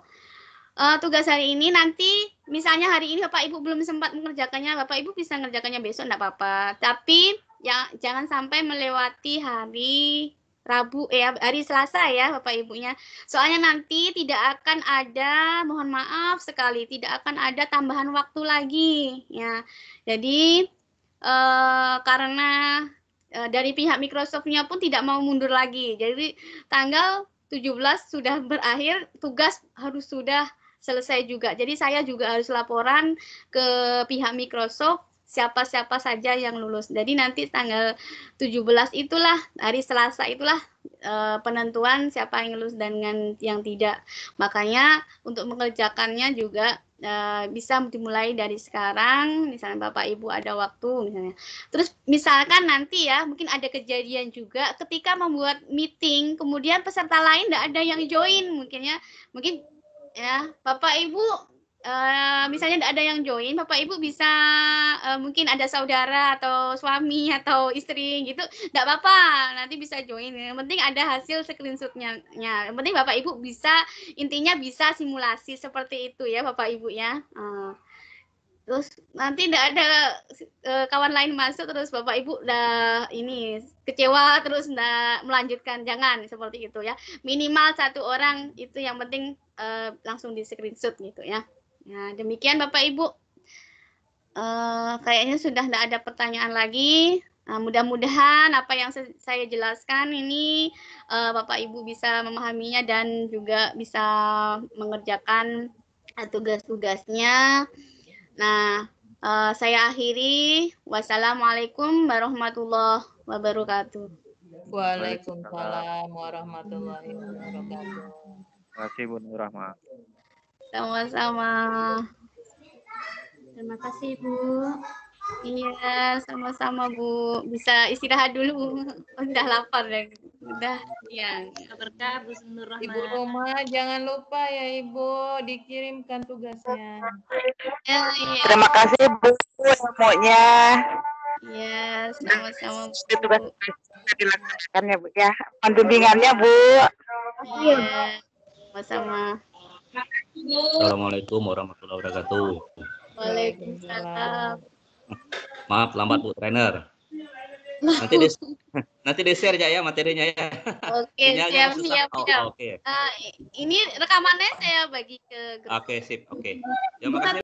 uh, tugas hari ini nanti misalnya hari ini Bapak Ibu belum sempat mengerjakannya, Bapak Ibu bisa mengerjakannya besok enggak apa-apa. Tapi ya jangan sampai melewati hari Rabu eh hari Selasa ya Bapak Ibunya. Soalnya nanti tidak akan ada mohon maaf sekali tidak akan ada tambahan waktu lagi ya. Jadi eh, karena eh, dari pihak Microsoftnya pun tidak mau mundur lagi. Jadi tanggal 17 sudah berakhir tugas harus sudah selesai juga. Jadi saya juga harus laporan ke pihak Microsoft siapa-siapa saja yang lulus. Jadi nanti tanggal 17 itulah hari Selasa itulah e, penentuan siapa yang lulus dan yang tidak. Makanya untuk mengerjakannya juga e, bisa dimulai dari sekarang misalnya bapak ibu ada waktu misalnya terus misalkan nanti ya mungkin ada kejadian juga ketika membuat meeting kemudian peserta lain tidak ada yang join mungkinnya mungkin ya ya Bapak Ibu uh, misalnya ada yang join Bapak Ibu bisa uh, mungkin ada saudara atau suami atau istri gitu tidak apa-apa nanti bisa join yang penting ada hasil screenshotnya ya, yang penting Bapak Ibu bisa intinya bisa simulasi seperti itu ya Bapak Ibu ya uh terus nanti tidak ada uh, kawan lain masuk terus bapak ibu udah ini kecewa terus ndak melanjutkan jangan seperti itu ya minimal satu orang itu yang penting uh, langsung di screenshot gitu ya nah demikian bapak ibu uh, kayaknya sudah tidak ada pertanyaan lagi nah, mudah-mudahan apa yang saya jelaskan ini uh, bapak ibu bisa memahaminya dan juga bisa mengerjakan tugas-tugasnya Nah, uh, saya akhiri. Wassalamualaikum warahmatullahi wabarakatuh. Waalaikumsalam warahmatullahi wabarakatuh. Terima kasih Bu Nur Rahma. Sama-sama. Terima kasih Bu. Iya, sama-sama Bu. Bisa istirahat dulu. Udah lapar ya. Udah iya. Berkah Bu Nur Rahman. Ibu Roma, jangan lupa ya Ibu dikirimkan tugasnya. Ya, iya. Terima kasih Bu Semuanya. Iya, sama-sama Bu. Tugas dilaksanakan ya Bu ya. Pendampingannya Bu. Iya. Sama-sama. Assalamualaikum warahmatullahi wabarakatuh. Waalaikumsalam. Maaf lambat Bu trainer. Nanti di nanti di share ya, ya materinya ya. Oke, siap siap. Oh, siap. Oke. Okay. Uh, eh, ini rekamannya saya bagi ke Oke, okay, sip. Oke. Okay. Terima kasih.